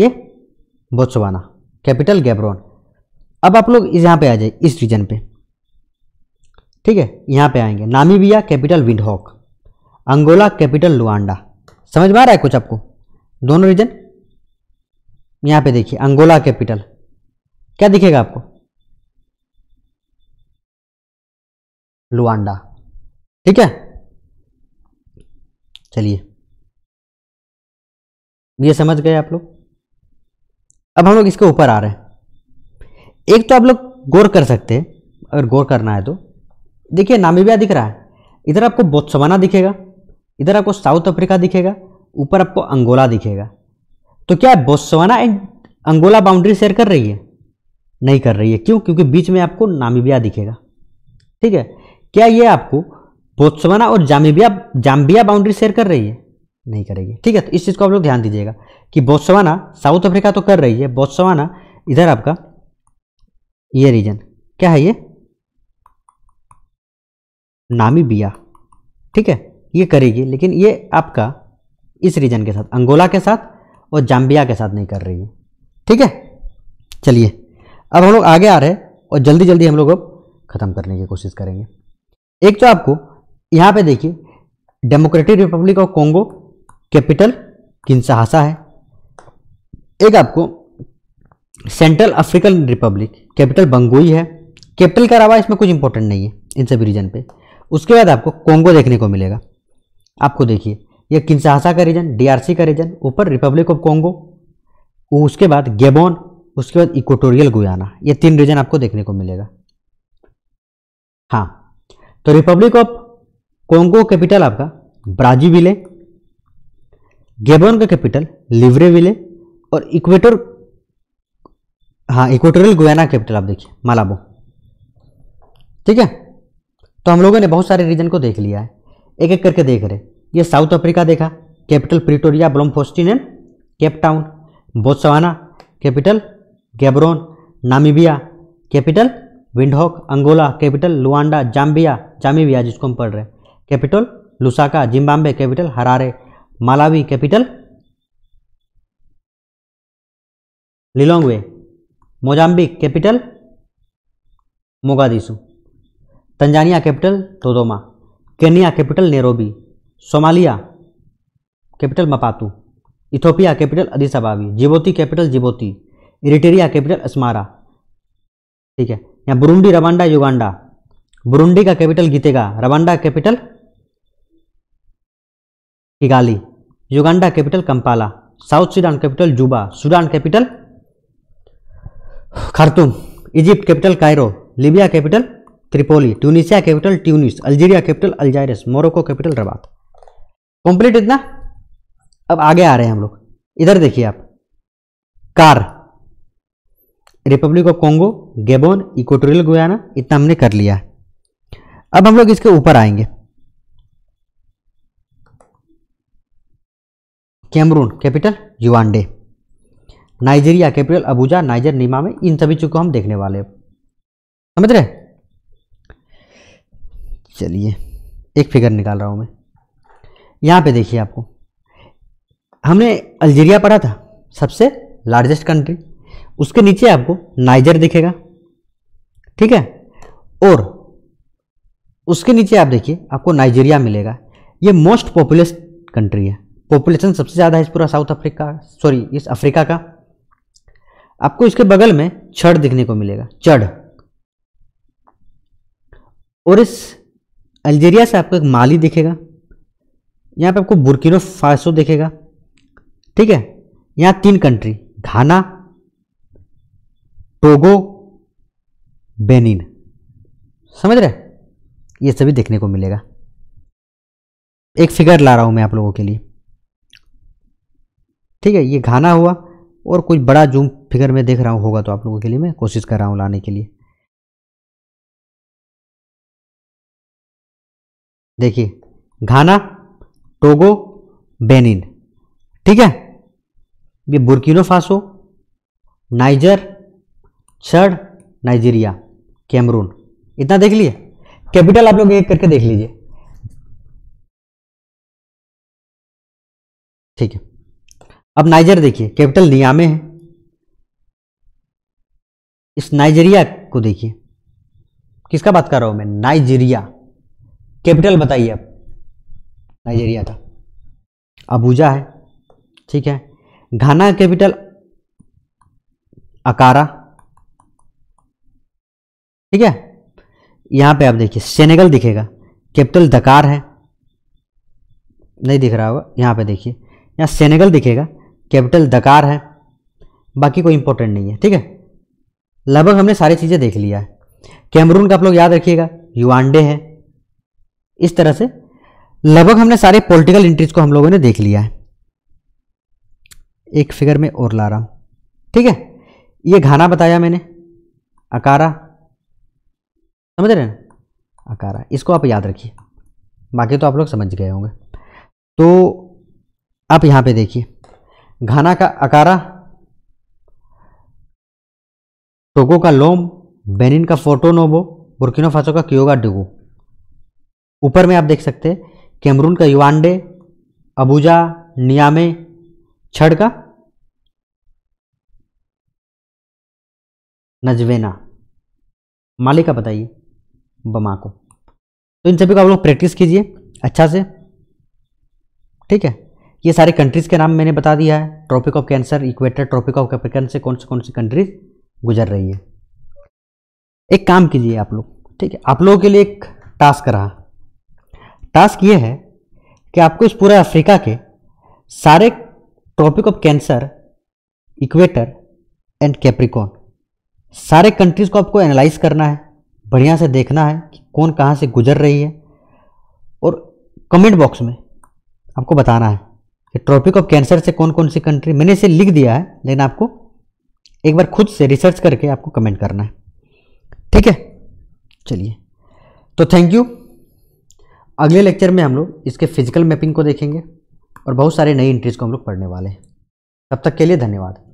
ये बोत्सवाना कैपिटल गैब्रोन अब आप लोग यहाँ पे आ जाइए इस रीजन पे ठीक है यहाँ पे आएंगे Namibia capital Windhoek Angola capital Luanda समझ में आ रहा है कुछ आपको दोनों रीजन यहाँ पे देखिए अंगोला कैपिटल क्या दिखेगा आपको लुआंडा ठीक है चलिए ये समझ गए आप लोग अब हम लोग इसके ऊपर आ रहे हैं एक तो आप लोग गौर कर सकते हैं अगर गौर करना है तो देखिए नामीबिया दिख रहा है इधर आपको बोत्सवाना दिखेगा इधर आपको साउथ अफ्रीका दिखेगा ऊपर आपको अंगोला दिखेगा तो क्या Botswana and Angola boundary share कर रही है नहीं कर रही है क्यों क्योंकि बीच में आपको नामीबिया दिखेगा ठीक है क्या ये आपको बोत्सवाना और जामिबिया जाम्बिया बाउंड्री शेयर कर रही है नहीं करेगी ठीक है तो इस चीज़ को आप लोग ध्यान दीजिएगा कि बोत्सवाना साउथ अफ्रीका तो कर रही है बोत्सवाना इधर आपका ये रीजन क्या है ये नामीबिया ठीक है ये करेगी लेकिन ये आपका इस रीजन के साथ अंगोला के साथ और जाम्बिया के साथ नहीं कर रही है ठीक है चलिए अब हम लोग आगे आ रहे हैं और जल्दी जल्दी हम लोग अब ख़त्म करने की कोशिश करेंगे एक तो आपको यहाँ पे देखिए Democratic Republic of Congo capital Kinshasa है एक आपको Central African Republic capital Bangui है कैपिटल का अलावा इसमें कुछ इंपॉर्टेंट नहीं है इन सभी रीजन पे उसके बाद आपको कोंगो देखने को मिलेगा आपको देखिए यह किन्साहासा का रीजन डीआरसी का रीजन ऊपर रिपब्लिक ऑफ कॉन्गो उसके बाद गेबोन उसके बाद इक्वेटोरियल गुयाना ये तीन रीजन आपको देखने को मिलेगा हाँ तो रिपब्लिक ऑफ कोंगो कैपिटल आपका ब्राजीविल है गेबोन का कैपिटल लिवरेविल है और इक्वेटर हाँ इक्वेटोरियल गुयाना कैपिटल आप देखिए मालाबो ठीक है तो हम लोगों ने बहुत सारे रीजन को देख लिया है एक एक करके देख रहे ये साउथ अफ्रीका देखा capital Pretoria Bloemfontein and Cape Town Botswana capital Gaborone Namibia capital Windhoek Angola capital Luanda Zambia Zambia जिसको हम पढ़ रहे हैं capital Lusaka Zimbabwe capital Harare Malawi capital Lilongwe Mozambique capital Mogadishu Tanzania capital Dodoma Kenya capital Nairobi Somalia capital Maputo Ethiopia capital Addis Djibouti capital Djibouti Eritrea capital Asmara ठीक है यहाँ Burundi Rwanda Uganda Burundi का capital Gitega Rwanda capital Kigali Uganda capital Kampala South Sudan capital Juba Sudan capital Khartoum Egypt capital Cairo Libya capital Tripoli Tunisia capital Tunis Algeria capital Algiers Morocco capital Rabat complete इतना अब आगे आ रहे हैं हम लोग इधर देखिए आप car Republic of Congo Gabon Equatorial Guyana इतना हमने कर लिया अब हम लोग इसके ऊपर आएंगे Cameroon capital Yaounde Nigeria capital Abuja Niger Niamey में इन सभी चीज़ों को हम देखने वाले हैं समझ रहे चलिए एक फिगर निकाल रहा हूँ मैं यहाँ पे देखिए आपको हमने अल्जीरिया पढ़ा था सबसे लार्जेस्ट कंट्री उसके नीचे आपको नाइजर दिखेगा ठीक है और उसके नीचे आप देखिए आपको नाइजीरिया मिलेगा ये मोस्ट पॉपुलस कंट्री है पॉपुलेशन सबसे ज़्यादा है इस पूरा साउथ अफ्रीका सॉरी इस अफ्रीका का आपको इसके बगल में छड़ दिखने को मिलेगा चढ़ और इस अल्जीरिया से आपको एक माली दिखेगा यहाँ पे आपको बुरकिनो फासो दिखेगा ठीक है यहाँ तीन कंट्री घाना टोगो बेनिन समझ रहे ये सभी देखने को मिलेगा एक फिगर ला रहा हूँ मैं आप लोगों के लिए ठीक है ये घाना हुआ और कुछ बड़ा जूम फिगर में देख रहा हूँ होगा तो आप लोगों के लिए मैं कोशिश कर रहा हूँ लाने के लिए देखिए घाना टोगो बेनिन ठीक है ये Burkina Faso Niger Chad Nigeria Cameroon इतना देख लिए कैपिटल आप लोग एक करके देख लीजिए ठीक है अब नाइजर देखिए कैपिटल नियामे है इस नाइजीरिया को देखिए किसका बात कर रहा हूं मैं नाइजीरिया कैपिटल बताइए आप नाइजीरिया था अबूजा है ठीक है घाना कैपिटल अकारा ठीक है यहां पे आप देखिए सेनेगल दिखेगा कैपिटल दकार है नहीं दिख रहा होगा यहाँ पे देखिए यहाँ सेनेगल दिखेगा कैपिटल दकार है बाकी कोई इंपॉर्टेंट नहीं है ठीक है लगभग हमने सारी चीज़ें देख लिया है कैमरून का आप लोग याद रखिएगा युवांडे है इस तरह से लगभग हमने सारे पॉलिटिकल इंट्रीज को हम लोगों ने देख लिया है एक फिगर में और ला रहा हूँ ठीक है ये घाना बताया मैंने अकारा समझ रहे हैं अकारा इसको आप याद रखिए बाकी तो आप लोग समझ गए होंगे तो आप यहाँ पे देखिए घाना का अकारा टोगो का लोम बेनिन का फोटोनोबो बुरकिनो फासो का क्योगा डिगो ऊपर में आप देख सकते हैं कैमरून का युवांडे अबूजा नियामे छड़ का नजवेना मालिक का बताइए बमा को तो इन सभी को आप लोग प्रैक्टिस कीजिए अच्छा से ठीक है ये सारे कंट्रीज़ के नाम मैंने बता दिया है Tropic of Cancer equator Tropic of Capricorn से कौन से कौन सी कंट्रीज गुजर रही है एक काम कीजिए आप लोग ठीक है आप लोगों के लिए एक टास्क रहा टास्क ये है कि आपको इस पूरे अफ्रीका के सारे Tropic of Cancer equator and Capricorn सारे कंट्रीज़ को आपको एनालाइज करना है बढ़िया से देखना है कि कौन कहाँ से गुजर रही है और कमेंट बॉक्स में आपको बताना है कि ट्रॉपिक ऑफ कैंसर से कौन कौन सी कंट्री मैंने इसे लिख दिया है लेकिन आपको एक बार खुद से रिसर्च करके आपको कमेंट करना है ठीक है चलिए तो थैंक यू अगले लेक्चर में हम लोग इसके फिजिकल मैपिंग को देखेंगे और बहुत सारे नई इंट्रीज को हम लोग पढ़ने वाले हैं तब तक के लिए धन्यवाद